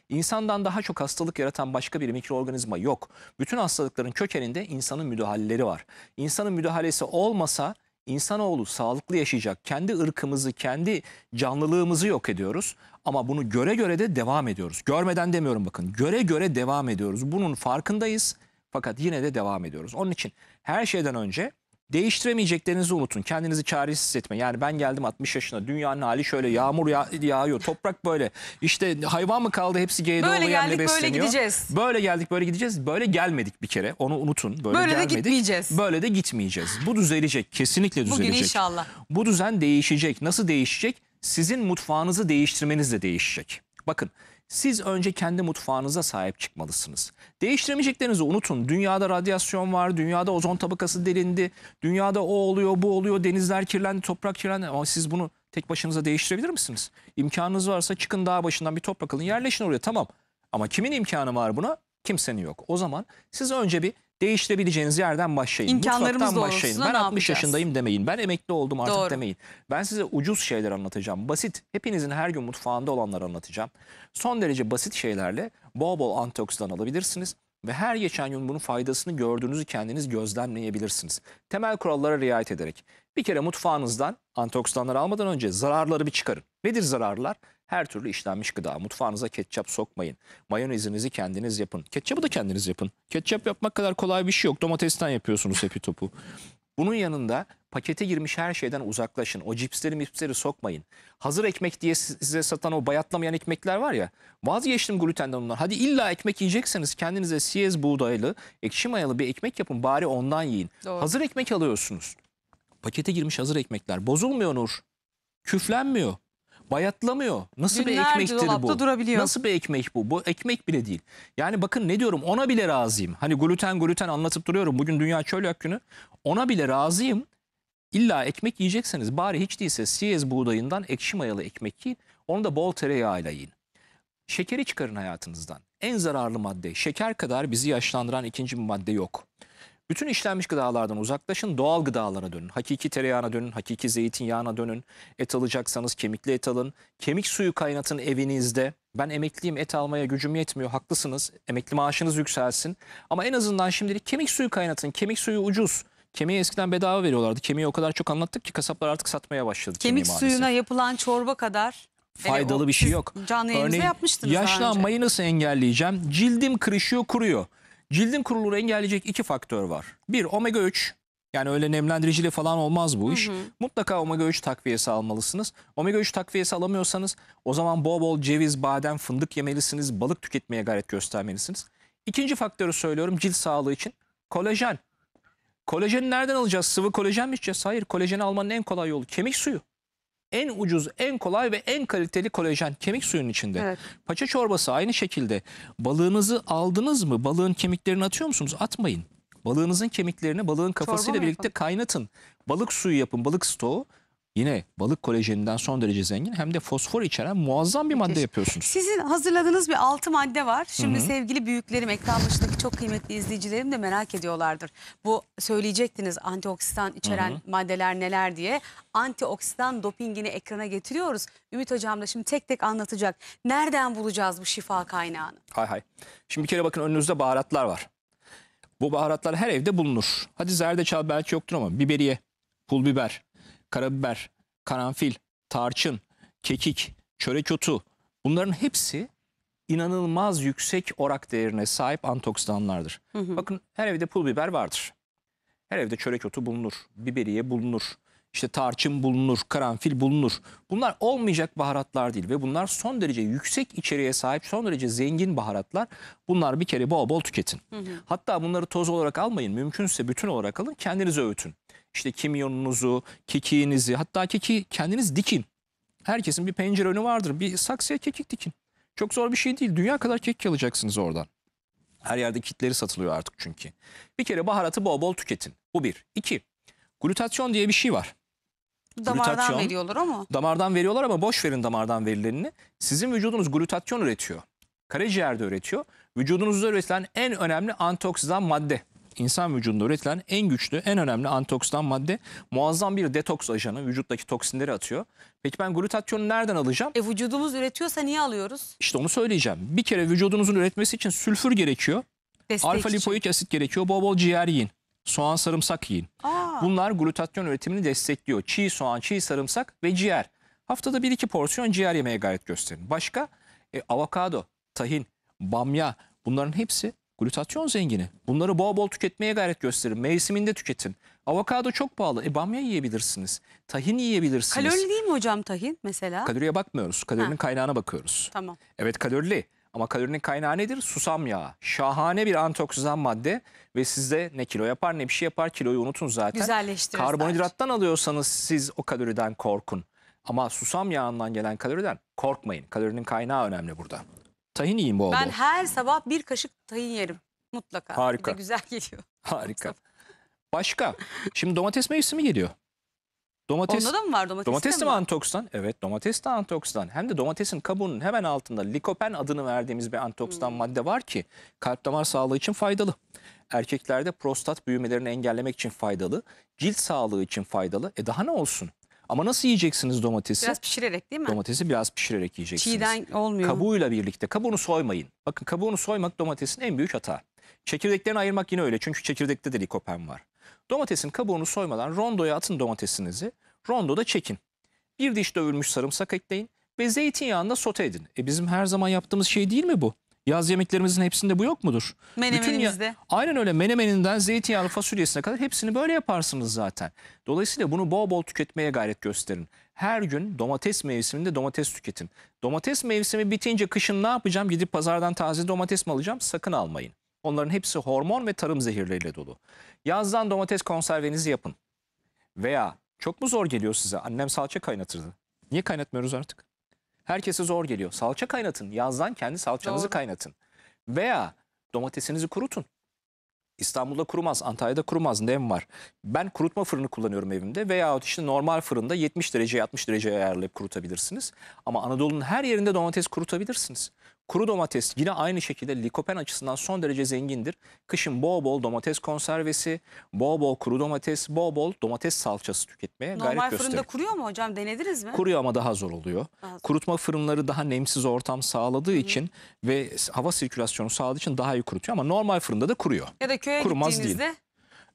İnsandan daha çok hastalık yaratan başka bir mikroorganizma yok. Bütün hastalıkların kökeninde insanın müdahaleleri var. İnsanın müdahalesi olmasa insanoğlu sağlıklı yaşayacak. Kendi ırkımızı, kendi canlılığımızı yok ediyoruz. Ama bunu göre göre de devam ediyoruz. Görmeden demiyorum bakın. Göre göre devam ediyoruz. Bunun farkındayız. Fakat yine de devam ediyoruz. Onun için her şeyden önce Değiştiremeyeceklerinizi unutun. Kendinizi çaresiz hissetme. Yani ben geldim 60 yaşına. Dünyanın hali şöyle yağmur yağ yağıyor. Toprak böyle. İşte hayvan mı kaldı hepsi GDO'lu Böyle geldik, böyle besleniyor. gideceğiz. Böyle geldik böyle gideceğiz. Böyle gelmedik bir kere. Onu unutun. Böyle, Böyle de gelmedik. gitmeyeceğiz. Böyle de gitmeyeceğiz. Bu düzelecek. Kesinlikle Bugün düzelecek. inşallah. Bu düzen değişecek. Nasıl değişecek? Sizin mutfağınızı değiştirmenizle değişecek. Bakın siz önce kendi mutfağınıza sahip çıkmalısınız. Değiştiremeyeceklerinizi unutun. Dünyada radyasyon var, dünyada ozon tabakası delindi, dünyada o oluyor, bu oluyor, denizler kirlendi, toprak kirlendi. Ama siz bunu tek başınıza değiştirebilir misiniz? İmkanınız varsa çıkın dağ başından bir toprak alın, yerleşin oraya tamam. Ama kimin imkanı var buna? Kimsenin yok. O zaman siz önce bir değiştirebileceğiniz yerden başlayın. İmkanlarımız Mutfaktan başlayın. Ben 60 yaşındayım demeyin. Ben emekli oldum artık Doğru. demeyin. Ben size ucuz şeyler anlatacağım. Basit. Hepinizin her gün mutfağında olanları anlatacağım. Son derece basit şeylerle bol bol antioksidan alabilirsiniz ve her geçen gün bunun faydasını gördüğünüzü kendiniz gözlemleyebilirsiniz. Temel kurallara riayet ederek bir kere mutfağınızdan antioksidanları almadan önce zararları bir çıkarın. Nedir zararlar? Her türlü işlenmiş gıda. Mutfağınıza ketçap sokmayın. Mayonezinizi kendiniz yapın. Ketçabı da kendiniz yapın. Ketçap yapmak kadar kolay bir şey yok. Domatesten yapıyorsunuz hepi topu. Bunun yanında pakete girmiş her şeyden uzaklaşın. O cipsleri mipsleri sokmayın. Hazır ekmek diye size satan o bayatlamayan ekmekler var ya. Vazgeçtim glutenden onlar. Hadi illa ekmek yiyecekseniz kendinize siyez buğdaylı, ekşi mayalı bir ekmek yapın. Bari ondan yiyin. Doğru. Hazır ekmek alıyorsunuz. Pakete girmiş hazır ekmekler. Bozulmuyor Nur. Küflenmiyor bayatlamıyor. Nasıl Günler bir ekmektir bu? Durabiliyor. Nasıl bir ekmek bu? Bu ekmek bile değil. Yani bakın ne diyorum ona bile razıyım. Hani gluten gluten anlatıp duruyorum. Bugün Dünya Çölyak Günü. Ona bile razıyım. İlla ekmek yiyecekseniz bari hiç değilse siyez buğdayından ekşi mayalı ekmek yiyin. Onu da bol tereyağıyla yiyin. Şekeri çıkarın hayatınızdan. En zararlı madde şeker kadar bizi yaşlandıran ikinci bir madde yok. Bütün işlenmiş gıdalardan uzaklaşın, doğal gıdalara dönün. Hakiki tereyağına dönün, hakiki zeytinyağına dönün. Et alacaksanız kemikli et alın. Kemik suyu kaynatın evinizde. Ben emekliyim, et almaya gücüm yetmiyor. Haklısınız. Emekli maaşınız yükselsin. Ama en azından şimdilik kemik suyu kaynatın. Kemik suyu ucuz. Kemiği eskiden bedava veriyorlardı. Kemiği o kadar çok anlattık ki kasaplar artık satmaya başladı. Kemik suyuna yapılan çorba kadar faydalı bir şey yok. Canlı yayınınızda yapmıştınız yaşlanmayı nasıl engelleyeceğim? Cildim kırışıyor, kuruyor. Cildin kuruluğunu engelleyecek iki faktör var. Bir omega 3 yani öyle nemlendiriciyle falan olmaz bu iş. Hı hı. Mutlaka omega 3 takviyesi almalısınız. Omega 3 takviyesi alamıyorsanız o zaman bol bol ceviz, badem, fındık yemelisiniz. Balık tüketmeye gayret göstermelisiniz. İkinci faktörü söylüyorum cilt sağlığı için. Kolajen. Kolajeni nereden alacağız? Sıvı kolajen mi içeceğiz? Hayır kolajeni almanın en kolay yolu kemik suyu en ucuz, en kolay ve en kaliteli kolajen kemik suyunun içinde. Evet. Paça çorbası aynı şekilde. Balığınızı aldınız mı? Balığın kemiklerini atıyor musunuz? Atmayın. Balığınızın kemiklerini balığın kafasıyla birlikte kaynatın. Balık suyu yapın, balık stoğu yine balık kolajeninden son derece zengin hem de fosfor içeren muazzam bir madde yapıyorsunuz. Sizin hazırladığınız bir altı madde var. Şimdi Hı -hı. sevgili büyüklerim ekran başındaki çok kıymetli izleyicilerim de merak ediyorlardır. Bu söyleyecektiniz antioksidan içeren Hı -hı. maddeler neler diye. Antioksidan dopingini ekrana getiriyoruz. Ümit hocam da şimdi tek tek anlatacak. Nereden bulacağız bu şifa kaynağını? Hay hay. Şimdi bir kere bakın önünüzde baharatlar var. Bu baharatlar her evde bulunur. Hadi zerdeçal belki yoktur ama biberiye, pul biber, karabiber, karanfil, tarçın, kekik, çörek otu bunların hepsi inanılmaz yüksek orak değerine sahip antoksidanlardır. Hı hı. Bakın her evde pul biber vardır. Her evde çörek otu bulunur, biberiye bulunur, işte tarçın bulunur, karanfil bulunur. Bunlar olmayacak baharatlar değil ve bunlar son derece yüksek içeriğe sahip, son derece zengin baharatlar. Bunlar bir kere bol bol tüketin. Hı hı. Hatta bunları toz olarak almayın, mümkünse bütün olarak alın, kendinize öğütün işte kimyonunuzu, kekiğinizi hatta keki kendiniz dikin. Herkesin bir pencere önü vardır. Bir saksıya kekik dikin. Çok zor bir şey değil. Dünya kadar kekik alacaksınız oradan. Her yerde kitleri satılıyor artık çünkü. Bir kere baharatı bol bol tüketin. Bu bir. İki, glutasyon diye bir şey var. Damardan veriyorlar ama. Damardan veriyorlar ama boş verin damardan verilerini. Sizin vücudunuz glutatyon üretiyor. Karaciğerde üretiyor. Vücudunuzda üretilen en önemli antioksidan madde insan vücudunda üretilen en güçlü, en önemli antioksidan madde. Muazzam bir detoks ajanı vücuttaki toksinleri atıyor. Peki ben glutatyonu nereden alacağım? E vücudumuz üretiyorsa niye alıyoruz? İşte onu söyleyeceğim. Bir kere vücudunuzun üretmesi için sülfür gerekiyor. Destek Alfa lipoik asit gerekiyor. Bol bol ciğer yiyin. Soğan, sarımsak yiyin. Aa. Bunlar glutatyon üretimini destekliyor. Çiğ soğan, çiğ sarımsak ve ciğer. Haftada 1-2 porsiyon ciğer yemeye gayret gösterin. Başka e, avokado, tahin, bamya bunların hepsi Glutatyon zengini. Bunları bol bol tüketmeye gayret gösterin. Mevsiminde tüketin. Avokado çok pahalı. E bamya yiyebilirsiniz. Tahin yiyebilirsiniz. Kalorili değil mi hocam tahin mesela? Kaloriye bakmıyoruz. Kalorinin Ha. kaynağına bakıyoruz. Tamam. Evet kalorili ama kalorinin kaynağı nedir? Susam yağı. Şahane bir antioksidan madde ve sizde ne kilo yapar ne bir şey yapar kiloyu unutun zaten. Güzelleştirir Karbonhidrattan alıyorsanız siz o kaloriden korkun. Ama susam yağından gelen kaloriden korkmayın. Kalorinin kaynağı önemli burada. Tahin yiyeyim bol Ben her sabah bir kaşık tahin yerim mutlaka. Bir de Harika. güzel geliyor. Harika. Başka. Şimdi domates mevsimi geliyor. Domates Onda da mı var domates? Domates de mi antoksidan? Evet domates de antoksidan. Hem de domatesin kabuğunun hemen altında likopen adını verdiğimiz bir antioksidan hmm. madde var ki kalp damar sağlığı için faydalı. Erkeklerde prostat büyümelerini engellemek için faydalı. Cilt sağlığı için faydalı. E daha ne olsun? Ama nasıl yiyeceksiniz domatesi? Biraz pişirerek değil mi? Domatesi biraz pişirerek yiyeceksiniz. Çiğden olmuyor. Kabuğuyla birlikte. Kabuğunu soymayın. Bakın kabuğunu soymak domatesin en büyük hata. Çekirdeklerini ayırmak yine öyle. Çünkü çekirdekte de likopen var. Domatesin kabuğunu soymadan rondoya atın domatesinizi. Rondoda çekin. Bir diş dövülmüş sarımsak ekleyin ve zeytinyağında sote edin. E bizim her zaman yaptığımız şey değil mi bu? Yaz yemeklerimizin hepsinde bu yok mudur? Menemenimizde. Ya, aynen öyle menemeninden zeytinyağlı fasulyesine kadar hepsini böyle yaparsınız zaten. Dolayısıyla bunu bol bol tüketmeye gayret gösterin. Her gün domates mevsiminde domates tüketin. Domates mevsimi bitince kışın ne yapacağım? Gidip pazardan taze domates mi alacağım? Sakın almayın. Onların hepsi hormon ve tarım zehirleriyle dolu. Yazdan domates konservenizi yapın. Veya çok mu zor geliyor size? Annem salça kaynatırdı. Niye kaynatmıyoruz artık? herkese zor geliyor. Salça kaynatın. Yazdan kendi salçanızı Doğru. kaynatın. Veya domatesinizi kurutun. İstanbul'da kurumaz, Antalya'da kurumaz nem var. Ben kurutma fırını kullanıyorum evimde veya işte normal fırında 70 derece 60 derece ayarlayıp kurutabilirsiniz. Ama Anadolu'nun her yerinde domates kurutabilirsiniz. Kuru domates yine aynı şekilde likopen açısından son derece zengindir. Kışın bol bol domates konservesi, bol bol kuru domates, bol bol domates salçası tüketmeye Normal gayret gösterir. Normal fırında kuruyor mu hocam denediniz mi? Kuruyor ama daha zor oluyor. Daha zor. Kurutma fırınları daha nemsiz ortam sağladığı Hı. için ve hava sirkülasyonu sağladığı için daha iyi kurutuyor ama normal fırında da kuruyor. Ya da köye Kurumaz gittiğinizde değil.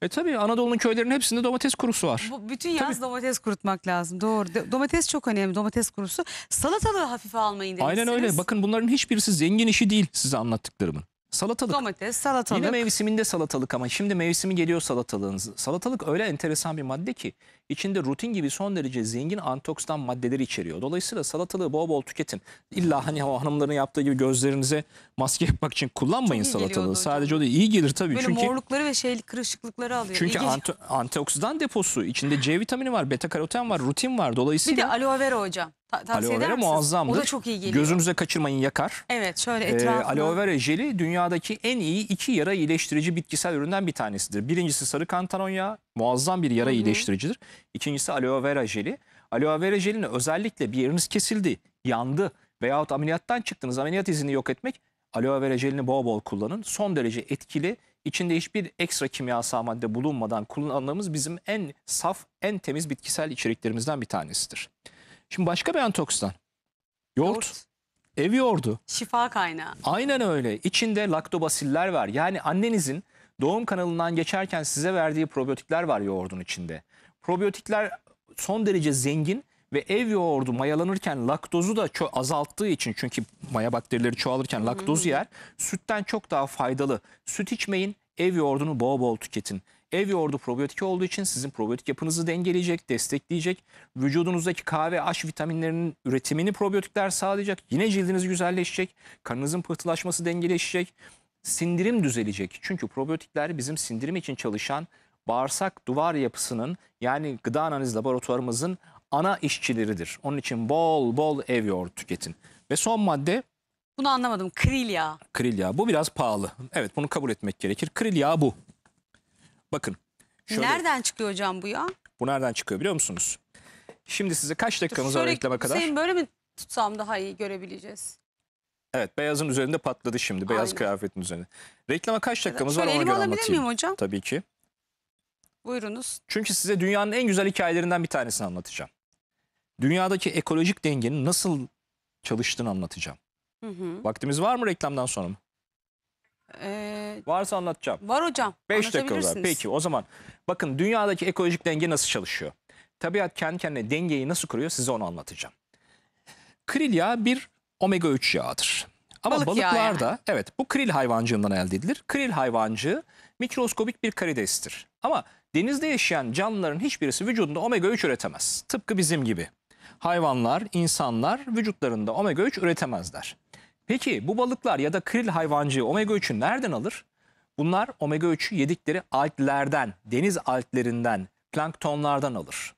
E tabii Anadolu'nun köylerinin hepsinde domates kurusu var. Bu, bütün yaz domates kurutmak lazım. Doğru. Domates çok önemli. Domates kurusu. Salatalığı hafife almayın demişsiniz. Aynen öyle. Bakın bunların hiçbirisi zengin işi değil size anlattıklarımın. Salatalık. Domates, salatalık. Yine mevsiminde salatalık ama şimdi mevsimi geliyor salatalığınız. Salatalık öyle enteresan bir madde ki içinde rutin gibi son derece zengin antoksidan maddeleri içeriyor. Dolayısıyla salatalığı bol bol tüketin. İlla hani o hanımların yaptığı gibi gözlerinize maske yapmak için kullanmayın salatalığı. Sadece o da iyi gelir tabii. Böyle çünkü, morlukları ve şey kırışıklıkları alıyor. Çünkü anti, antioksidan deposu içinde C vitamini var, beta karoten var, rutin var. Dolayısıyla Bir de aloe vera hocam. Ta tavsiye aloe vera muazzamdır. O da çok iyi geliyor. Gözünüze kaçırmayın yakar. Evet şöyle ee, etrafına. Ee, aloe vera jeli dünyadaki en iyi iki yara iyileştirici bitkisel üründen bir tanesidir. Birincisi sarı kantaron yağı, Muazzam bir yara iyileştiricidir. İkincisi aloe vera jeli. Aloe vera jelini özellikle bir yeriniz kesildi, yandı veyahut ameliyattan çıktınız ameliyat izini yok etmek aloe vera jelini bol bol kullanın. Son derece etkili, içinde hiçbir ekstra kimyasal madde bulunmadan kullandığımız bizim en saf, en temiz bitkisel içeriklerimizden bir tanesidir. Şimdi başka bir antoksidan. Yoğurt. Yoğurt. Ev yoğurdu. Şifa kaynağı. Aynen öyle. İçinde laktobasiller var. Yani annenizin doğum kanalından geçerken size verdiği probiyotikler var yoğurdun içinde. Probiyotikler son derece zengin ve ev yoğurdu mayalanırken laktozu da azalttığı için çünkü maya bakterileri çoğalırken laktozu hmm. yer sütten çok daha faydalı. Süt içmeyin ev yoğurdunu bol bol tüketin. Ev yoğurdu probiyotik olduğu için sizin probiyotik yapınızı dengeleyecek, destekleyecek. Vücudunuzdaki K ve H vitaminlerinin üretimini probiyotikler sağlayacak. Yine cildiniz güzelleşecek, kanınızın pıhtılaşması dengeleşecek. Sindirim düzelecek. Çünkü probiyotikler bizim sindirim için çalışan bağırsak duvar yapısının yani gıda analiz laboratuvarımızın ana işçileridir. Onun için bol bol ev yoğurdu tüketin. Ve son madde Bunu anlamadım. Kril yağı. kril yağı. Bu biraz pahalı. Evet bunu kabul etmek gerekir. Kril yağı bu. Bakın. Şöyle, Nereden çıkıyor hocam bu yağ? Bu nereden çıkıyor biliyor musunuz? Şimdi size kaç dakikamız var Şöyle reklama kadar? Hüseyin böyle mi tutsam daha iyi görebileceğiz? Evet beyazın üzerinde patladı şimdi. Beyaz Aynen. kıyafetin üzerinde. Reklama kaç dakikamız Şöyle var ona göre anlatayım. miyim hocam? Tabii ki. Buyurunuz. Çünkü size dünyanın en güzel hikayelerinden bir tanesini anlatacağım. Dünyadaki ekolojik dengenin nasıl çalıştığını anlatacağım. Hı hı. Vaktimiz var mı reklamdan sonra mı? Ee, Varsa anlatacağım. var hocam. 5 dakika var. Peki o zaman bakın dünyadaki ekolojik denge nasıl çalışıyor? Tabiat kendi kendine dengeyi nasıl kuruyor size onu anlatacağım. Krilya bir omega 3 yağıdır. Ama Balık yağı balıklarda yani. evet bu kril hayvancığından elde edilir. Kril hayvancığı mikroskobik bir karidestir. Ama denizde yaşayan canlıların hiçbirisi vücudunda omega 3 üretemez. Tıpkı bizim gibi. Hayvanlar, insanlar vücutlarında omega 3 üretemezler. Peki bu balıklar ya da kril hayvancığı omega 3'ü nereden alır? Bunlar omega 3'ü yedikleri altlerden, deniz altlerinden, planktonlardan alır.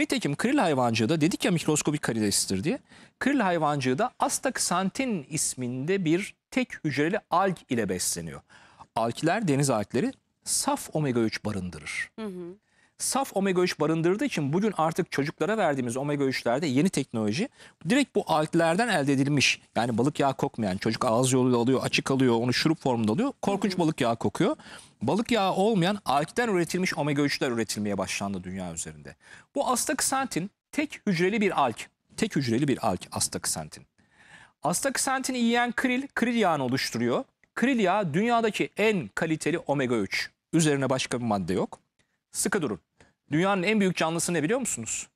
Nitekim kril hayvancığı da dedik ya mikroskobik karidestir diye. Kril hayvancığı da astaksantin isminde bir tek hücreli alg ile besleniyor. Alkler deniz alkleri saf omega 3 barındırır. Hı hı saf omega 3 barındırdığı için bugün artık çocuklara verdiğimiz omega 3'lerde yeni teknoloji direkt bu altlerden elde edilmiş. Yani balık yağı kokmayan çocuk ağız yoluyla alıyor açık alıyor onu şurup formunda alıyor korkunç balık yağı kokuyor. Balık yağı olmayan alkten üretilmiş omega 3'ler üretilmeye başlandı dünya üzerinde. Bu astaksantin tek hücreli bir alk. Tek hücreli bir alk astaksantin. Astaksantin yiyen kril, kril yağını oluşturuyor. Kril yağı dünyadaki en kaliteli omega 3. Üzerine başka bir madde yok. Sıkı durun. Dünyanın en büyük canlısı ne biliyor musunuz?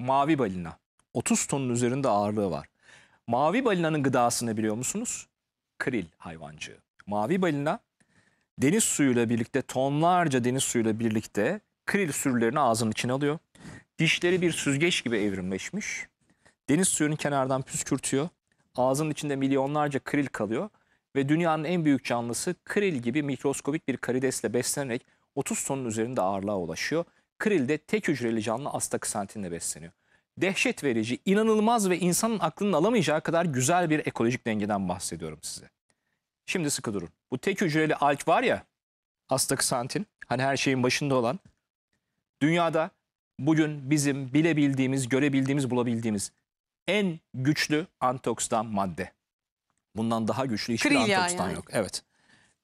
Mavi balina. 30 tonun üzerinde ağırlığı var. Mavi balinanın gıdası ne biliyor musunuz? Kril hayvancığı. Mavi balina deniz suyuyla birlikte tonlarca deniz suyuyla birlikte kril sürülerini ağzının içine alıyor. Dişleri bir süzgeç gibi evrimleşmiş. Deniz suyunu kenardan püskürtüyor. Ağzının içinde milyonlarca kril kalıyor. Ve dünyanın en büyük canlısı kril gibi mikroskobik bir karidesle beslenerek 30 tonun üzerinde ağırlığa ulaşıyor. Kril'de tek hücreli canlı astaksantinle besleniyor. Dehşet verici, inanılmaz ve insanın aklının alamayacağı kadar güzel bir ekolojik dengeden bahsediyorum size. Şimdi sıkı durun. Bu tek hücreli alk var ya, astaksantin, hani her şeyin başında olan. Dünyada bugün bizim bilebildiğimiz, görebildiğimiz, bulabildiğimiz en güçlü antoksidan madde. Bundan daha güçlü hiçbir Kril antioksidan yani. yok. Evet.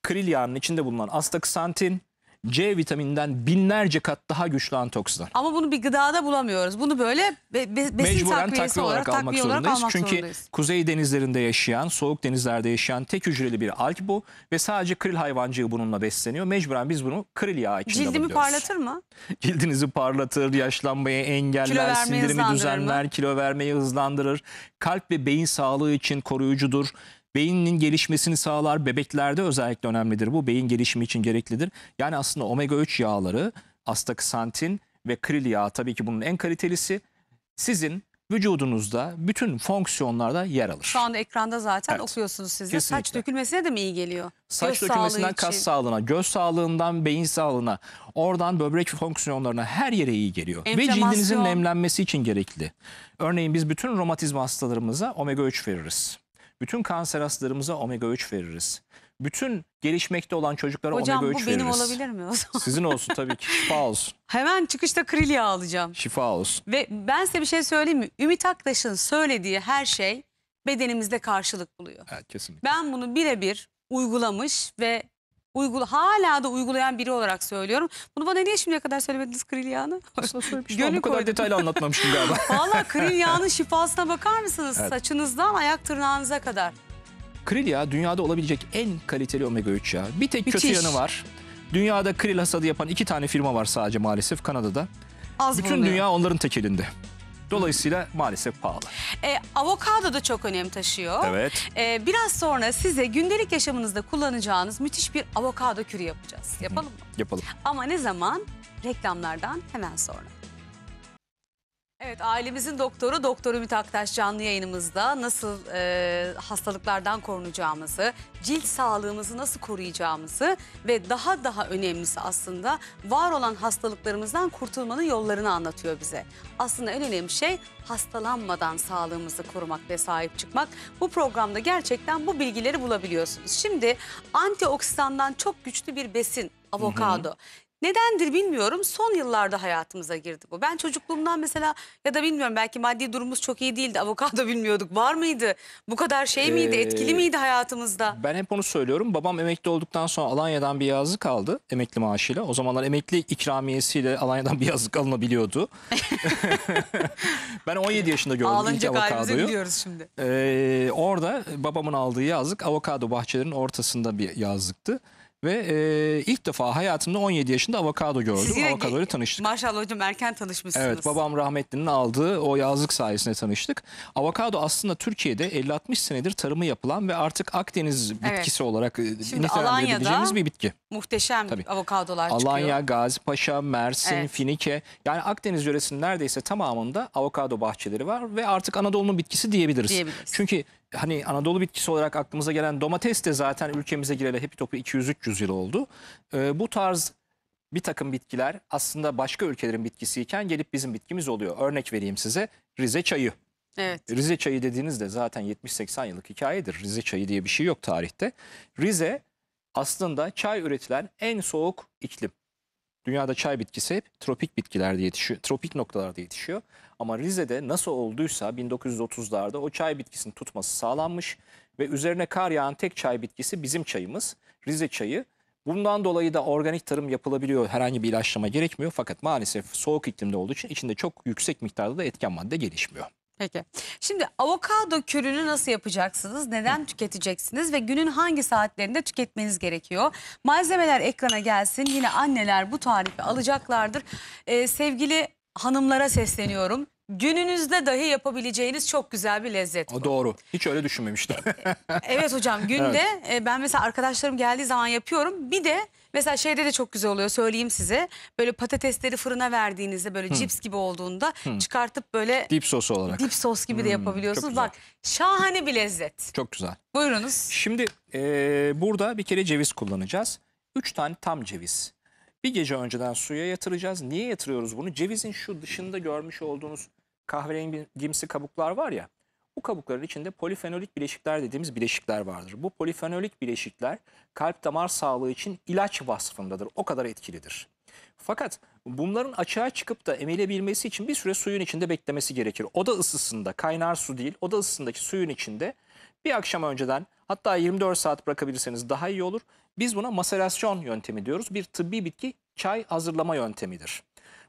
Krilyanın içinde bulunan astaksantin C vitamininden binlerce kat daha güçlü antioksidan. Ama bunu bir gıdada bulamıyoruz. Bunu böyle be, be, besin Mecburen takviyesi takviye olarak, olarak almak takviye olarak Almak Çünkü zorundayız. kuzey denizlerinde yaşayan, soğuk denizlerde yaşayan tek hücreli bir alg bu. Ve sadece kril hayvancığı bununla besleniyor. Mecburen biz bunu kril yağı içinde Cildimi buluyoruz. parlatır mı? Cildinizi parlatır, yaşlanmayı engeller, sindirimi düzenler, mı? kilo vermeyi hızlandırır. Kalp ve beyin sağlığı için koruyucudur. Beyninin gelişmesini sağlar. Bebeklerde özellikle önemlidir bu. Beyin gelişimi için gereklidir. Yani aslında omega 3 yağları, astaksantin ve kril yağı tabii ki bunun en kalitelisi. Sizin vücudunuzda bütün fonksiyonlarda yer alır. Şu anda ekranda zaten evet. okuyorsunuz siz de. Saç dökülmesine de mi iyi geliyor? Saç göz dökülmesinden kas için. sağlığına, göz sağlığından beyin sağlığına, oradan böbrek fonksiyonlarına her yere iyi geliyor. Ve cildinizin nemlenmesi için gerekli. Örneğin biz bütün romatizma hastalarımıza omega 3 veririz. Bütün kanser hastalarımıza omega 3 veririz. Bütün gelişmekte olan çocuklara Hocam, omega 3 veririz. Hocam bu benim olabilir mi o zaman? Sizin olsun tabii ki. Şifa olsun. Hemen çıkışta kril alacağım. Şifa olsun. Ve ben size bir şey söyleyeyim mi? Ümit Aktaş'ın söylediği her şey bedenimizde karşılık buluyor. Evet kesinlikle. Ben bunu birebir uygulamış ve uygula hala da uygulayan biri olarak söylüyorum. Bunu bana niye şimdiye kadar söylemediniz kril yağını? Şey Gönül kadar detaylı anlatmamışım galiba. Valla kril yağının şifasına bakar mısınız? Evet. Saçınızdan ayak tırnağınıza kadar. Kril yağı dünyada olabilecek en kaliteli omega 3 yağı. Bir tek Müthiş. kötü yanı var. Dünyada kril hasadı yapan iki tane firma var sadece maalesef Kanada'da. Az Bütün dünya onların tekelinde. Dolayısıyla maalesef pahalı. E, avokado da çok önem taşıyor. Evet. E, biraz sonra size gündelik yaşamınızda kullanacağınız müthiş bir avokado kürü yapacağız. Yapalım mı? Yapalım. Ama ne zaman? Reklamlardan hemen sonra. Evet ailemizin doktoru Doktor Ümit Aktaş canlı yayınımızda nasıl e, hastalıklardan korunacağımızı, cilt sağlığımızı nasıl koruyacağımızı ve daha daha önemlisi aslında var olan hastalıklarımızdan kurtulmanın yollarını anlatıyor bize. Aslında en önemli şey hastalanmadan sağlığımızı korumak ve sahip çıkmak. Bu programda gerçekten bu bilgileri bulabiliyorsunuz. Şimdi antioksidandan çok güçlü bir besin avokado. Hı hı. Nedendir bilmiyorum. Son yıllarda hayatımıza girdi bu. Ben çocukluğumdan mesela ya da bilmiyorum belki maddi durumumuz çok iyi değildi. Avokado bilmiyorduk. Var mıydı? Bu kadar şey miydi? Ee, etkili miydi hayatımızda? Ben hep onu söylüyorum. Babam emekli olduktan sonra Alanya'dan bir yazlık aldı. Emekli maaşıyla. O zamanlar emekli ikramiyesiyle Alanya'dan bir yazlık alınabiliyordu. ben 17 yaşında gördüm Ağlanca ilk avokadoyu. gidiyoruz şimdi. Ee, orada babamın aldığı yazlık avokado bahçelerinin ortasında bir yazlıktı. Ve e, ilk defa hayatımda 17 yaşında avokado gördüm. Siz yine Avokadoyla tanıştık. Maşallah hocam erken tanışmışsınız. Evet babam rahmetlinin aldığı o yazlık sayesinde tanıştık. Avokado aslında Türkiye'de 50-60 senedir tarımı yapılan ve artık Akdeniz bitkisi olarak nitelendirebileceğimiz bir bitki. Muhteşem Tabii. avokadolar çıkıyor. Alanya, Gazipaşa, Mersin, Evet. Finike yani Akdeniz yöresinin neredeyse tamamında avokado bahçeleri var ve artık Anadolu'nun bitkisi diyebiliriz. Diyebiliriz. Çünkü hani Anadolu bitkisi olarak aklımıza gelen domates de zaten ülkemize gireli hepi topu 200-300 yıl oldu. E, bu tarz bir takım bitkiler aslında başka ülkelerin bitkisiyken gelip bizim bitkimiz oluyor. Örnek vereyim size Rize çayı. Evet. Rize çayı dediğinizde zaten 70-80 yıllık hikayedir. Rize çayı diye bir şey yok tarihte. Rize aslında çay üretilen en soğuk iklim. Dünyada çay bitkisi hep tropik bitkilerde yetişiyor, tropik noktalarda yetişiyor. Ama Rize'de nasıl olduysa 1930'larda o çay bitkisinin tutması sağlanmış ve üzerine kar yağan tek çay bitkisi bizim çayımız, Rize çayı. Bundan dolayı da organik tarım yapılabiliyor. Herhangi bir ilaçlama gerekmiyor. Fakat maalesef soğuk iklimde olduğu için içinde çok yüksek miktarda da etken madde gelişmiyor. Peki. Şimdi avokado kürünü nasıl yapacaksınız? Neden tüketeceksiniz? Ve günün hangi saatlerinde tüketmeniz gerekiyor? Malzemeler ekrana gelsin. Yine anneler bu tarifi alacaklardır. Ee, sevgili hanımlara sesleniyorum. Gününüzde dahi yapabileceğiniz çok güzel bir lezzet bu. Doğru. Hiç öyle düşünmemiştim. evet hocam günde e, ben mesela arkadaşlarım geldiği zaman yapıyorum. Bir de Mesela şeyde de çok güzel oluyor söyleyeyim size. Böyle patatesleri fırına verdiğinizde böyle cips gibi olduğunda çıkartıp böyle Dip sos olarak. dip sos gibi de yapabiliyorsunuz. Bak şahane bir lezzet. Çok güzel. Buyurunuz. Şimdi eee, burada bir kere ceviz kullanacağız. Üç tane tam ceviz. Bir gece önceden suya yatıracağız. Niye yatırıyoruz bunu? Cevizin şu dışında görmüş olduğunuz kahverengimsi kabuklar var ya. Bu kabukların içinde polifenolik bileşikler dediğimiz bileşikler vardır. Bu polifenolik bileşikler kalp damar sağlığı için ilaç vasfındadır. O kadar etkilidir. Fakat bunların açığa çıkıp da emilebilmesi için bir süre suyun içinde beklemesi gerekir. Oda ısısında kaynar su değil oda ısısındaki suyun içinde bir akşam önceden hatta 24 saat bırakabilirseniz daha iyi olur. Biz buna maserasyon yöntemi diyoruz. Bir tıbbi bitki çay hazırlama yöntemidir.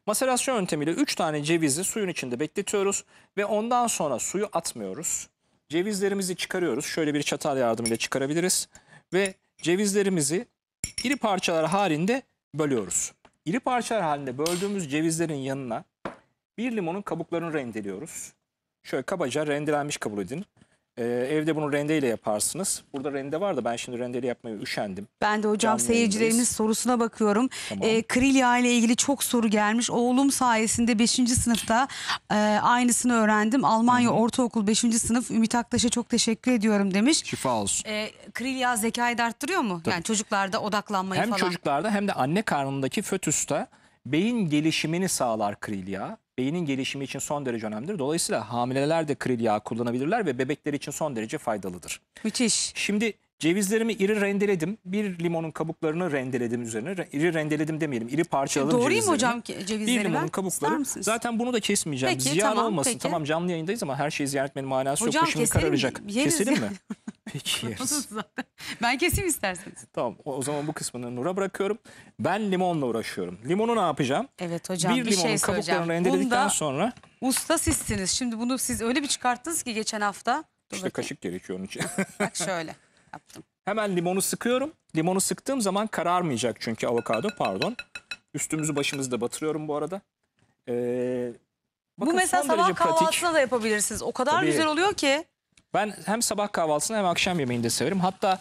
Maserasyon yöntemiyle 3 tane cevizi suyun içinde bekletiyoruz ve ondan sonra suyu atmıyoruz. Cevizlerimizi çıkarıyoruz. Şöyle bir çatal yardımıyla çıkarabiliriz ve cevizlerimizi iri parçalar halinde bölüyoruz. İri parçalar halinde böldüğümüz cevizlerin yanına bir limonun kabuklarını rendeliyoruz. Şöyle kabaca rendelenmiş kabul edin. Ee, evde bunu rendeyle yaparsınız. Burada rende var da ben şimdi rendeyle yapmaya üşendim. Ben de hocam Canlı seyircilerimiz sorusuna bakıyorum. Tamam. Ee, Krilya ile ilgili çok soru gelmiş. Oğlum sayesinde 5. sınıfta e, aynısını öğrendim. Almanya Ortaokul 5. sınıf Ümit Aktaş'a çok teşekkür ediyorum demiş. Şifa olsun. Ee, Krilya zekayı da arttırıyor mu? Yani çocuklarda odaklanmayı Hem falan. çocuklarda hem de anne karnındaki fötüste beyin gelişimini sağlar kril krilya beynin gelişimi için son derece önemlidir. Dolayısıyla hamileler de kril yağı kullanabilirler ve bebekleri için son derece faydalıdır. Müthiş. Şimdi cevizlerimi iri rendeledim. Bir limonun kabuklarını rendeledim üzerine. İri rendeledim demeyelim. İri parçaladım e, Doğru cevizlerimi. Doğruyum hocam ki cevizleri Bir limonun ben? kabukları. Zaten bunu da kesmeyeceğim. Peki, Ziyan tamam, olmasın. Peki. Tamam canlı yayındayız ama her şeyi ziyaret etmenin manası hocam, yok. Şimdi keselim, kararacak. keselim mi? Peki Zaten. Ben keseyim isterseniz. Tamam o, zaman bu kısmını Nur'a bırakıyorum. Ben limonla uğraşıyorum. Limonu ne yapacağım? Evet hocam bir, bir şey limonun şey kabuklarını rendeledikten Bunda sonra. Usta sizsiniz. Şimdi bunu siz öyle bir çıkarttınız ki geçen hafta. Dur işte bakayım. kaşık gerekiyor onun için. Bak şöyle yaptım. Hemen limonu sıkıyorum. Limonu sıktığım zaman kararmayacak çünkü avokado pardon. Üstümüzü başımızı da batırıyorum bu arada. Ee, bakın bu mesela sabah kahvaltısına da yapabilirsiniz. O kadar Tabii. güzel oluyor ki. Ben hem sabah kahvaltısını hem akşam yemeğini de severim. Hatta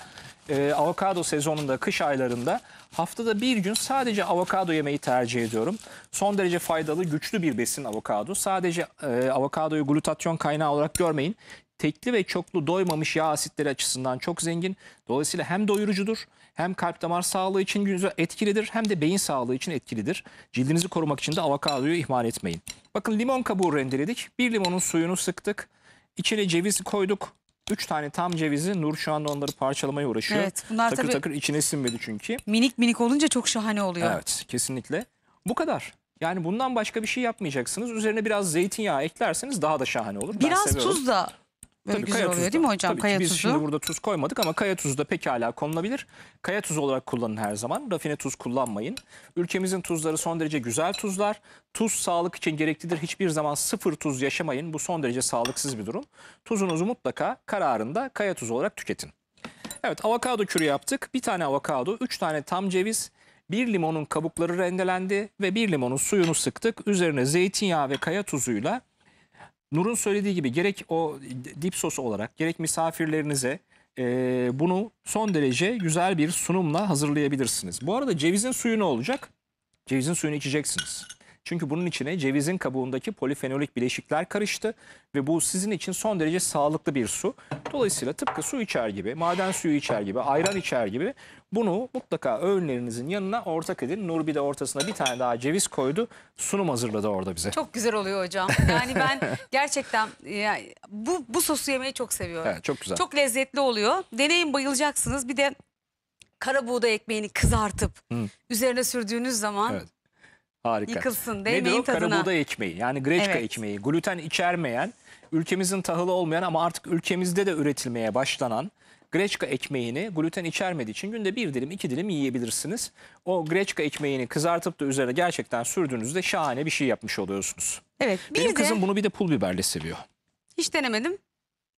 e, avokado sezonunda, kış aylarında haftada bir gün sadece avokado yemeyi tercih ediyorum. Son derece faydalı, güçlü bir besin avokado. Sadece e, avokadoyu glutatyon kaynağı olarak görmeyin. Tekli ve çoklu doymamış yağ asitleri açısından çok zengin. Dolayısıyla hem doyurucudur, hem kalp damar sağlığı için etkilidir, hem de beyin sağlığı için etkilidir. Cildinizi korumak için de avokadoyu ihmal etmeyin. Bakın limon kabuğu rendeledik. Bir limonun suyunu sıktık. İçine ceviz koyduk. Üç tane tam cevizi Nur şu anda onları parçalamaya uğraşıyor. Evet, bunlar takır tabii takır içine sinmedi çünkü. Minik minik olunca çok şahane oluyor. Evet kesinlikle. Bu kadar. Yani bundan başka bir şey yapmayacaksınız. Üzerine biraz zeytinyağı eklerseniz daha da şahane olur. Biraz tuz da Böyle tabii güzel kaya oluyor değil mi hocam? Tabii kaya biz tuzu. şimdi burada tuz koymadık ama kaya tuzu da pekala konulabilir. Kaya tuzu olarak kullanın her zaman. Rafine tuz kullanmayın. Ülkemizin tuzları son derece güzel tuzlar. Tuz sağlık için gereklidir. Hiçbir zaman sıfır tuz yaşamayın. Bu son derece sağlıksız bir durum. Tuzunuzu mutlaka kararında kaya tuzu olarak tüketin. Evet avokado kürü yaptık. Bir tane avokado, üç tane tam ceviz, bir limonun kabukları rendelendi ve bir limonun suyunu sıktık. Üzerine zeytinyağı ve kaya tuzuyla Nur'un söylediği gibi gerek o dip sosu olarak gerek misafirlerinize e, bunu son derece güzel bir sunumla hazırlayabilirsiniz. Bu arada cevizin suyu ne olacak? Cevizin suyunu içeceksiniz. Çünkü bunun içine cevizin kabuğundaki polifenolik bileşikler karıştı ve bu sizin için son derece sağlıklı bir su. Dolayısıyla tıpkı su içer gibi, maden suyu içer gibi, ayran içer gibi bunu mutlaka öğünlerinizin yanına ortak edin. Nur bir de ortasına bir tane daha ceviz koydu. Sunum hazırladı orada bize. Çok güzel oluyor hocam. Yani ben gerçekten yani bu, bu sosu yemeyi çok seviyorum. Evet, çok güzel. Çok lezzetli oluyor. Deneyin bayılacaksınız. Bir de kara buğday ekmeğini kızartıp Hı. üzerine sürdüğünüz zaman evet. Harika. Yıkılsın değmeyin tadına. Ne diyor? Karabuğday ekmeği yani greçka evet. ekmeği. Gluten içermeyen, ülkemizin tahılı olmayan ama artık ülkemizde de üretilmeye başlanan greçka ekmeğini gluten içermediği için günde bir dilim iki dilim yiyebilirsiniz. O greçka ekmeğini kızartıp da üzerine gerçekten sürdüğünüzde şahane bir şey yapmış oluyorsunuz. Evet. Bir Benim de... kızım bunu bir de pul biberle seviyor. Hiç denemedim.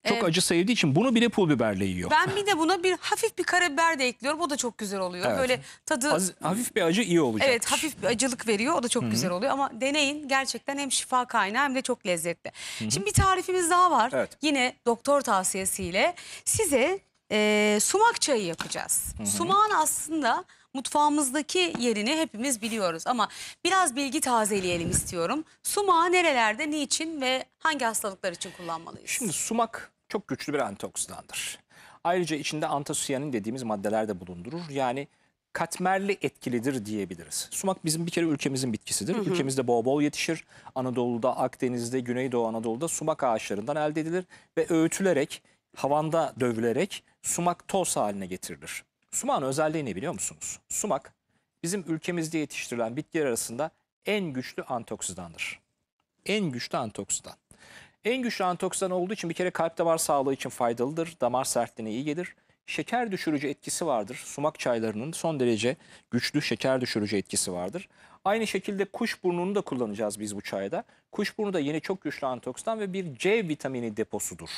Çok Evet. acı sevdiği için bunu bir bile pul biberle yiyor. Ben bir de buna bir hafif bir karabiber de ekliyorum. O da çok güzel oluyor. Evet. Böyle tadı Az- hafif bir acı iyi olacak. Evet hafif bir acılık veriyor. O da çok güzel oluyor ama deneyin. Gerçekten hem şifa kaynağı hem de çok lezzetli. Şimdi bir tarifimiz daha var. Evet. Yine doktor tavsiyesiyle size e, sumak çayı yapacağız. Sumağın aslında mutfağımızdaki yerini hepimiz biliyoruz ama biraz bilgi tazeleyelim istiyorum. Sumağı nerelerde, niçin ve hangi hastalıklar için kullanmalıyız? Şimdi sumak çok güçlü bir antioksidandır. Ayrıca içinde antosiyanin dediğimiz maddeler de bulundurur. Yani katmerli etkilidir diyebiliriz. Sumak bizim bir kere ülkemizin bitkisidir. Hı hı. Ülkemizde bol bol yetişir. Anadolu'da, Akdeniz'de, Güneydoğu Anadolu'da sumak ağaçlarından elde edilir ve öğütülerek, havanda dövülerek sumak toz haline getirilir. Sumağın özelliği ne biliyor musunuz? Sumak bizim ülkemizde yetiştirilen bitkiler arasında en güçlü antoksidandır, En güçlü antoksidan. En güçlü antoksidan olduğu için bir kere kalp damar sağlığı için faydalıdır. Damar sertliğine iyi gelir. Şeker düşürücü etkisi vardır. Sumak çaylarının son derece güçlü şeker düşürücü etkisi vardır. Aynı şekilde kuş burnunu da kullanacağız biz bu çayda. Kuş burnu da yine çok güçlü antoksidan ve bir C vitamini deposudur.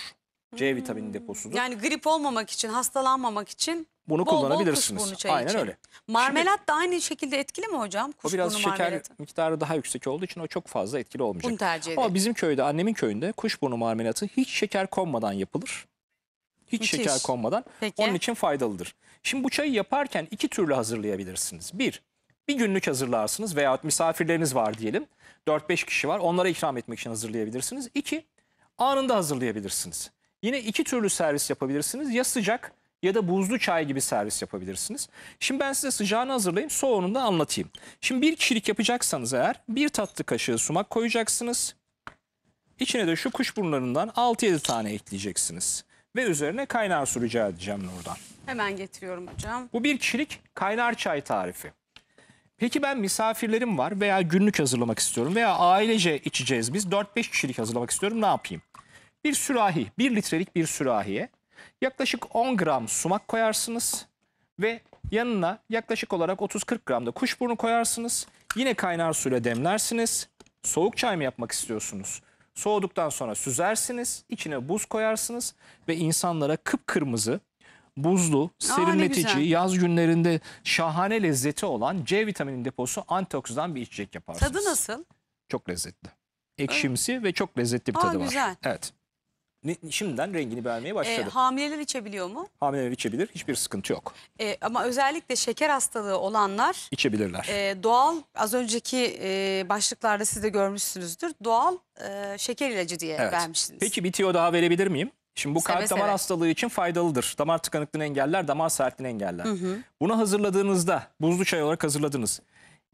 C hmm. vitamini deposudur. Yani grip olmamak için, hastalanmamak için Bunu bol kullanabilirsiniz. bol kuşburnu çayı Aynen için. öyle. Marmelat da aynı şekilde etkili mi hocam? O biraz şeker marmelatı. miktarı daha yüksek olduğu için o çok fazla etkili olmayacak. Bunu tercih edelim. Ama bizim köyde, annemin köyünde kuşburnu marmelatı hiç şeker konmadan yapılır. Hiç Müthiş. şeker konmadan. Peki. Onun için faydalıdır. Şimdi bu çayı yaparken iki türlü hazırlayabilirsiniz. Bir, bir günlük hazırlarsınız veya misafirleriniz var diyelim. 4-5 kişi var. Onlara ikram etmek için hazırlayabilirsiniz. İki, anında hazırlayabilirsiniz. Yine iki türlü servis yapabilirsiniz. Ya sıcak ya da buzlu çay gibi servis yapabilirsiniz. Şimdi ben size sıcağını hazırlayayım, soğuğunu da anlatayım. Şimdi bir kişilik yapacaksanız eğer bir tatlı kaşığı sumak koyacaksınız. İçine de şu kuşburunlarından 6-7 tane ekleyeceksiniz. Ve üzerine kaynar su rica edeceğim Nur'dan. Hemen getiriyorum hocam. Bu bir kişilik kaynar çay tarifi. Peki ben misafirlerim var veya günlük hazırlamak istiyorum veya ailece içeceğiz biz 4-5 kişilik hazırlamak istiyorum ne yapayım? Bir sürahi, 1 litrelik bir sürahiye yaklaşık 10 gram sumak koyarsınız ve yanına yaklaşık olarak 30-40 gram da kuşburnu koyarsınız. Yine kaynar suyla demlersiniz. Soğuk çay mı yapmak istiyorsunuz? Soğuduktan sonra süzersiniz, içine buz koyarsınız ve insanlara kıpkırmızı, buzlu, serinletici, güzel. yaz günlerinde şahane lezzeti olan C vitamini deposu antioksidan bir içecek yaparsınız. Tadı nasıl? Çok lezzetli. Ekşimsi ve çok lezzetli bir Aa, tadı var. Evet şimdiden rengini vermeye ee, başladı. E, hamileler içebiliyor mu? Hamileler içebilir, hiçbir sıkıntı yok. E, ama özellikle şeker hastalığı olanlar içebilirler. e, doğal az önceki e, başlıklarda siz de görmüşsünüzdür. Doğal e, şeker ilacı diye Evet. vermiştiniz. Peki bir tiyo daha verebilir miyim? Şimdi bu kalp damar hastalığı için faydalıdır. Damar tıkanıklığını engeller, damar sertliğini engeller. Bunu hazırladığınızda, buzlu çay olarak hazırladınız.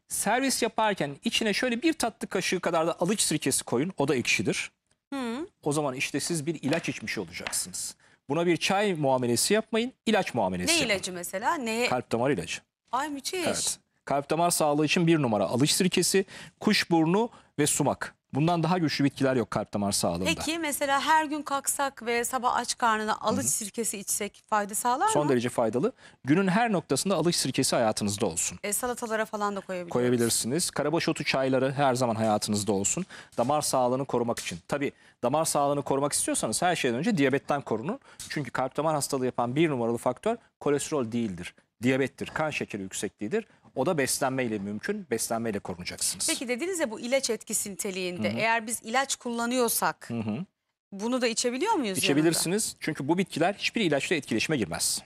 Servis yaparken içine şöyle bir tatlı kaşığı kadar da alıç sirkesi koyun. O da ekşidir. Hı. O zaman işte siz bir ilaç içmiş olacaksınız. Buna bir çay muamelesi yapmayın, ilaç muamelesi Ne yapın. ilacı mesela? Neye? Kalp damar ilacı. Ay müthiş. Evet. Kalp damar sağlığı için bir numara alış sirkesi, kuşburnu ve sumak. Bundan daha güçlü bitkiler yok kalp damar sağlığında. Peki mesela her gün kalksak ve sabah aç karnına alıç sirkesi içsek fayda sağlar mı? Son derece faydalı. Günün her noktasında alıç sirkesi hayatınızda olsun. E, salatalara falan da koyabiliriz. Koyabilirsiniz. Karabaş otu çayları her zaman hayatınızda olsun. Damar sağlığını korumak için. Tabii damar sağlığını korumak istiyorsanız her şeyden önce diyabetten korunun. Çünkü kalp damar hastalığı yapan bir numaralı faktör kolesterol değildir. Diyabettir, kan şekeri yüksekliğidir. O da beslenmeyle mümkün. Beslenmeyle korunacaksınız. Peki dediniz ya bu ilaç etkisi niteliğinde. Hı hı. Eğer biz ilaç kullanıyorsak hı hı. bunu da içebiliyor muyuz? İçebilirsiniz. Yanında? Çünkü bu bitkiler hiçbir ilaçla etkileşime girmez.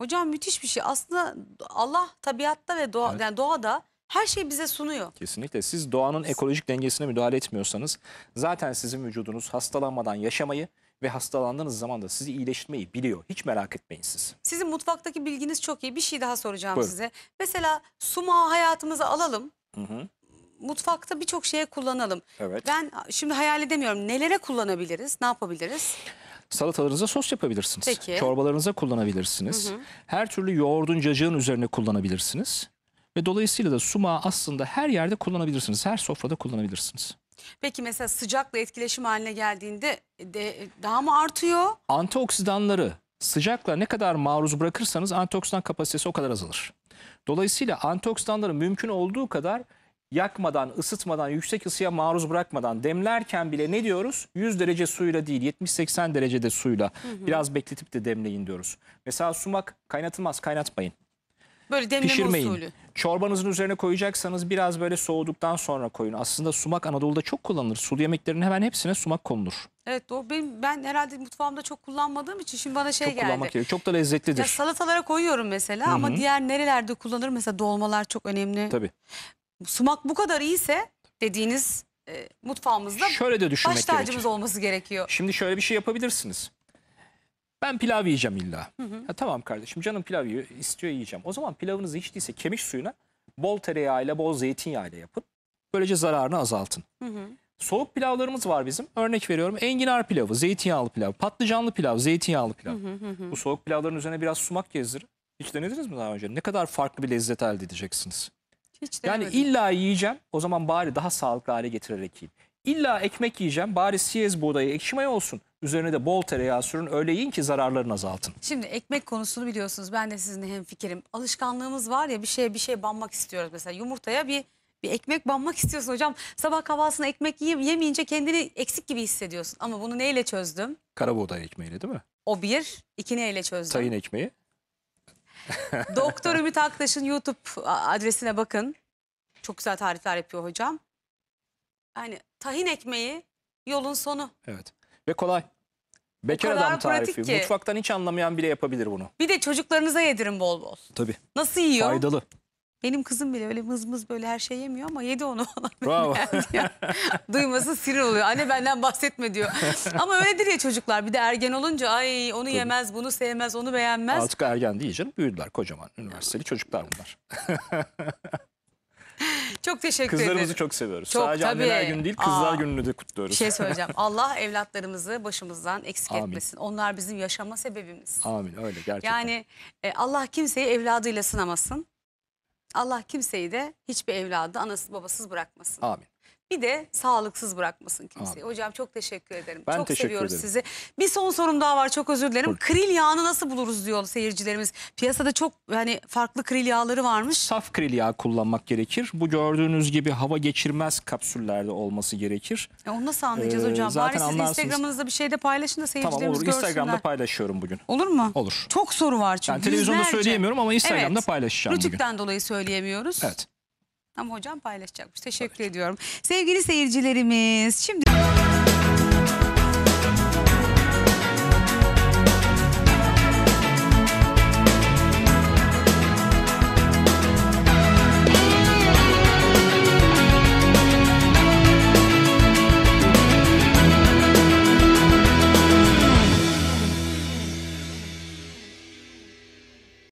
Hocam müthiş bir şey. Aslında Allah tabiatta ve doğa, evet. yani doğada her şeyi bize sunuyor. Kesinlikle. Siz doğanın ekolojik dengesine müdahale etmiyorsanız zaten sizin vücudunuz hastalanmadan yaşamayı ve hastalandığınız zaman da sizi iyileştirmeyi biliyor. Hiç merak etmeyin siz. Sizin mutfaktaki bilginiz çok iyi. Bir şey daha soracağım Buyurun. size. Mesela sumağı hayatımıza alalım. Hı hı. Mutfakta birçok şeye kullanalım. Evet. Ben şimdi hayal edemiyorum. Nelere kullanabiliriz? Ne yapabiliriz? Salatalarınıza sos yapabilirsiniz. Peki. Çorbalarınıza kullanabilirsiniz. Hı hı. Her türlü yoğurdun cacığın üzerine kullanabilirsiniz. Ve dolayısıyla da sumağı aslında her yerde kullanabilirsiniz. Her sofrada kullanabilirsiniz. Peki mesela sıcakla etkileşim haline geldiğinde e, de, e, daha mı artıyor? Antioksidanları sıcakla ne kadar maruz bırakırsanız antioksidan kapasitesi o kadar azalır. Dolayısıyla antioksidanları mümkün olduğu kadar yakmadan, ısıtmadan, yüksek ısıya maruz bırakmadan demlerken bile ne diyoruz? 100 derece suyla değil 70-80 derecede suyla hı hı. biraz bekletip de demleyin diyoruz. Mesela sumak kaynatılmaz kaynatmayın. Böyle demleme Pişirmeyin. usulü. Çorbanızın üzerine koyacaksanız biraz böyle soğuduktan sonra koyun. Aslında sumak Anadolu'da çok kullanılır. Sulu yemeklerin hemen hepsine sumak konulur. Evet doğru. Ben ben herhalde mutfağımda çok kullanmadığım için şimdi bana şey çok geldi. kullanmak gerekiyor. Çok da lezzetlidir. Ya salatalara koyuyorum mesela ama diğer nerelerde kullanır mesela dolmalar çok önemli. Tabii. Sumak bu kadar iyiyse dediğiniz e, mutfağımızda Şöyle de düşünmek baş tacımız olması gerekiyor. Şimdi şöyle bir şey yapabilirsiniz. Ben pilav yiyeceğim illa. Hı hı. Ya tamam kardeşim canım pilav yiyor, istiyor yiyeceğim. O zaman pilavınızı hiç değilse kemik suyuna bol tereyağıyla bol zeytinyağıyla yapın. Böylece zararını azaltın. Hı hı. Soğuk pilavlarımız var bizim. Örnek veriyorum enginar pilavı, zeytinyağlı pilav, patlıcanlı pilav, zeytinyağlı pilav. Hı hı hı. Bu soğuk pilavların üzerine biraz sumak gezdirin. Hiç denediniz mi daha önce? Ne kadar farklı bir lezzet elde edeceksiniz. Hiç yani illa yiyeceğim o zaman bari daha sağlıklı hale getirerek yiyin. İlla ekmek yiyeceğim bari siyez buğdayı ekşi maya olsun. Üzerine de bol tereyağı sürün öyle yiyin ki zararlarını azaltın. Şimdi ekmek konusunu biliyorsunuz ben de sizinle hemfikirim. Alışkanlığımız var ya bir şeye bir şey banmak istiyoruz. Mesela yumurtaya bir bir ekmek banmak istiyorsun hocam. Sabah kahvaltısında ekmek yiyip yemeyince kendini eksik gibi hissediyorsun. Ama bunu neyle çözdüm? Karabuğday ekmeğiyle değil mi? O bir. İki neyle çözdüm? Tayin ekmeği. Doktor Ümit Aktaş'ın YouTube adresine bakın. Çok güzel tarifler yapıyor hocam hani tahin ekmeği yolun sonu. Evet. Ve kolay. Bekar adam tarifi. ki. Mutfaktan hiç anlamayan bile yapabilir bunu. Bir de çocuklarınıza yedirin bol bol. Tabii. Nasıl yiyor? Faydalı. Benim kızım bile öyle mız mız böyle her şey yemiyor ama yedi onu Bravo. Duyması sinir oluyor. Anne benden bahsetme diyor. ama öyledir ya çocuklar. Bir de ergen olunca ay onu yemez, bunu sevmez, onu beğenmez. Artık ergen değil canım. Büyüdüler kocaman. Üniversiteli çocuklar bunlar. Çok teşekkür Kızlarımızı ederim. çok seviyoruz. Çok, Sadece tabii. anneler günü değil kızlar Aa, gününü de kutluyoruz. Bir şey söyleyeceğim. Allah evlatlarımızı başımızdan eksik Amin. etmesin. Onlar bizim yaşama sebebimiz. Amin öyle gerçekten. Yani e, Allah kimseyi evladıyla sınamasın. Allah kimseyi de hiçbir evladı anasız babasız bırakmasın. Amin. Bir de sağlıksız bırakmasın kimseyi. Abi. Hocam çok teşekkür ederim. Ben çok teşekkür seviyoruz ederim. sizi. Bir son sorum daha var çok özür dilerim. Buyurun. Kril yağını nasıl buluruz diyor seyircilerimiz. Piyasada çok hani farklı kril yağları varmış. Saf kril yağı kullanmak gerekir. Bu gördüğünüz gibi hava geçirmez kapsüllerde olması gerekir. E onu nasıl anlayacağız ee, hocam? Zaten Bari siz Instagram'ınızda bir şeyde paylaşın da seyircilerimiz tamam, olur. görsünler. Instagram'da paylaşıyorum bugün. Olur mu? Olur. Çok soru var çünkü. Yani televizyonda Yüzlerce. söyleyemiyorum ama Instagram'da evet. paylaşacağım Rütük'ten bugün. dolayı söyleyemiyoruz. Evet. Ama hocam paylaşacakmış. Teşekkür ediyorum. Sevgili seyircilerimiz şimdi...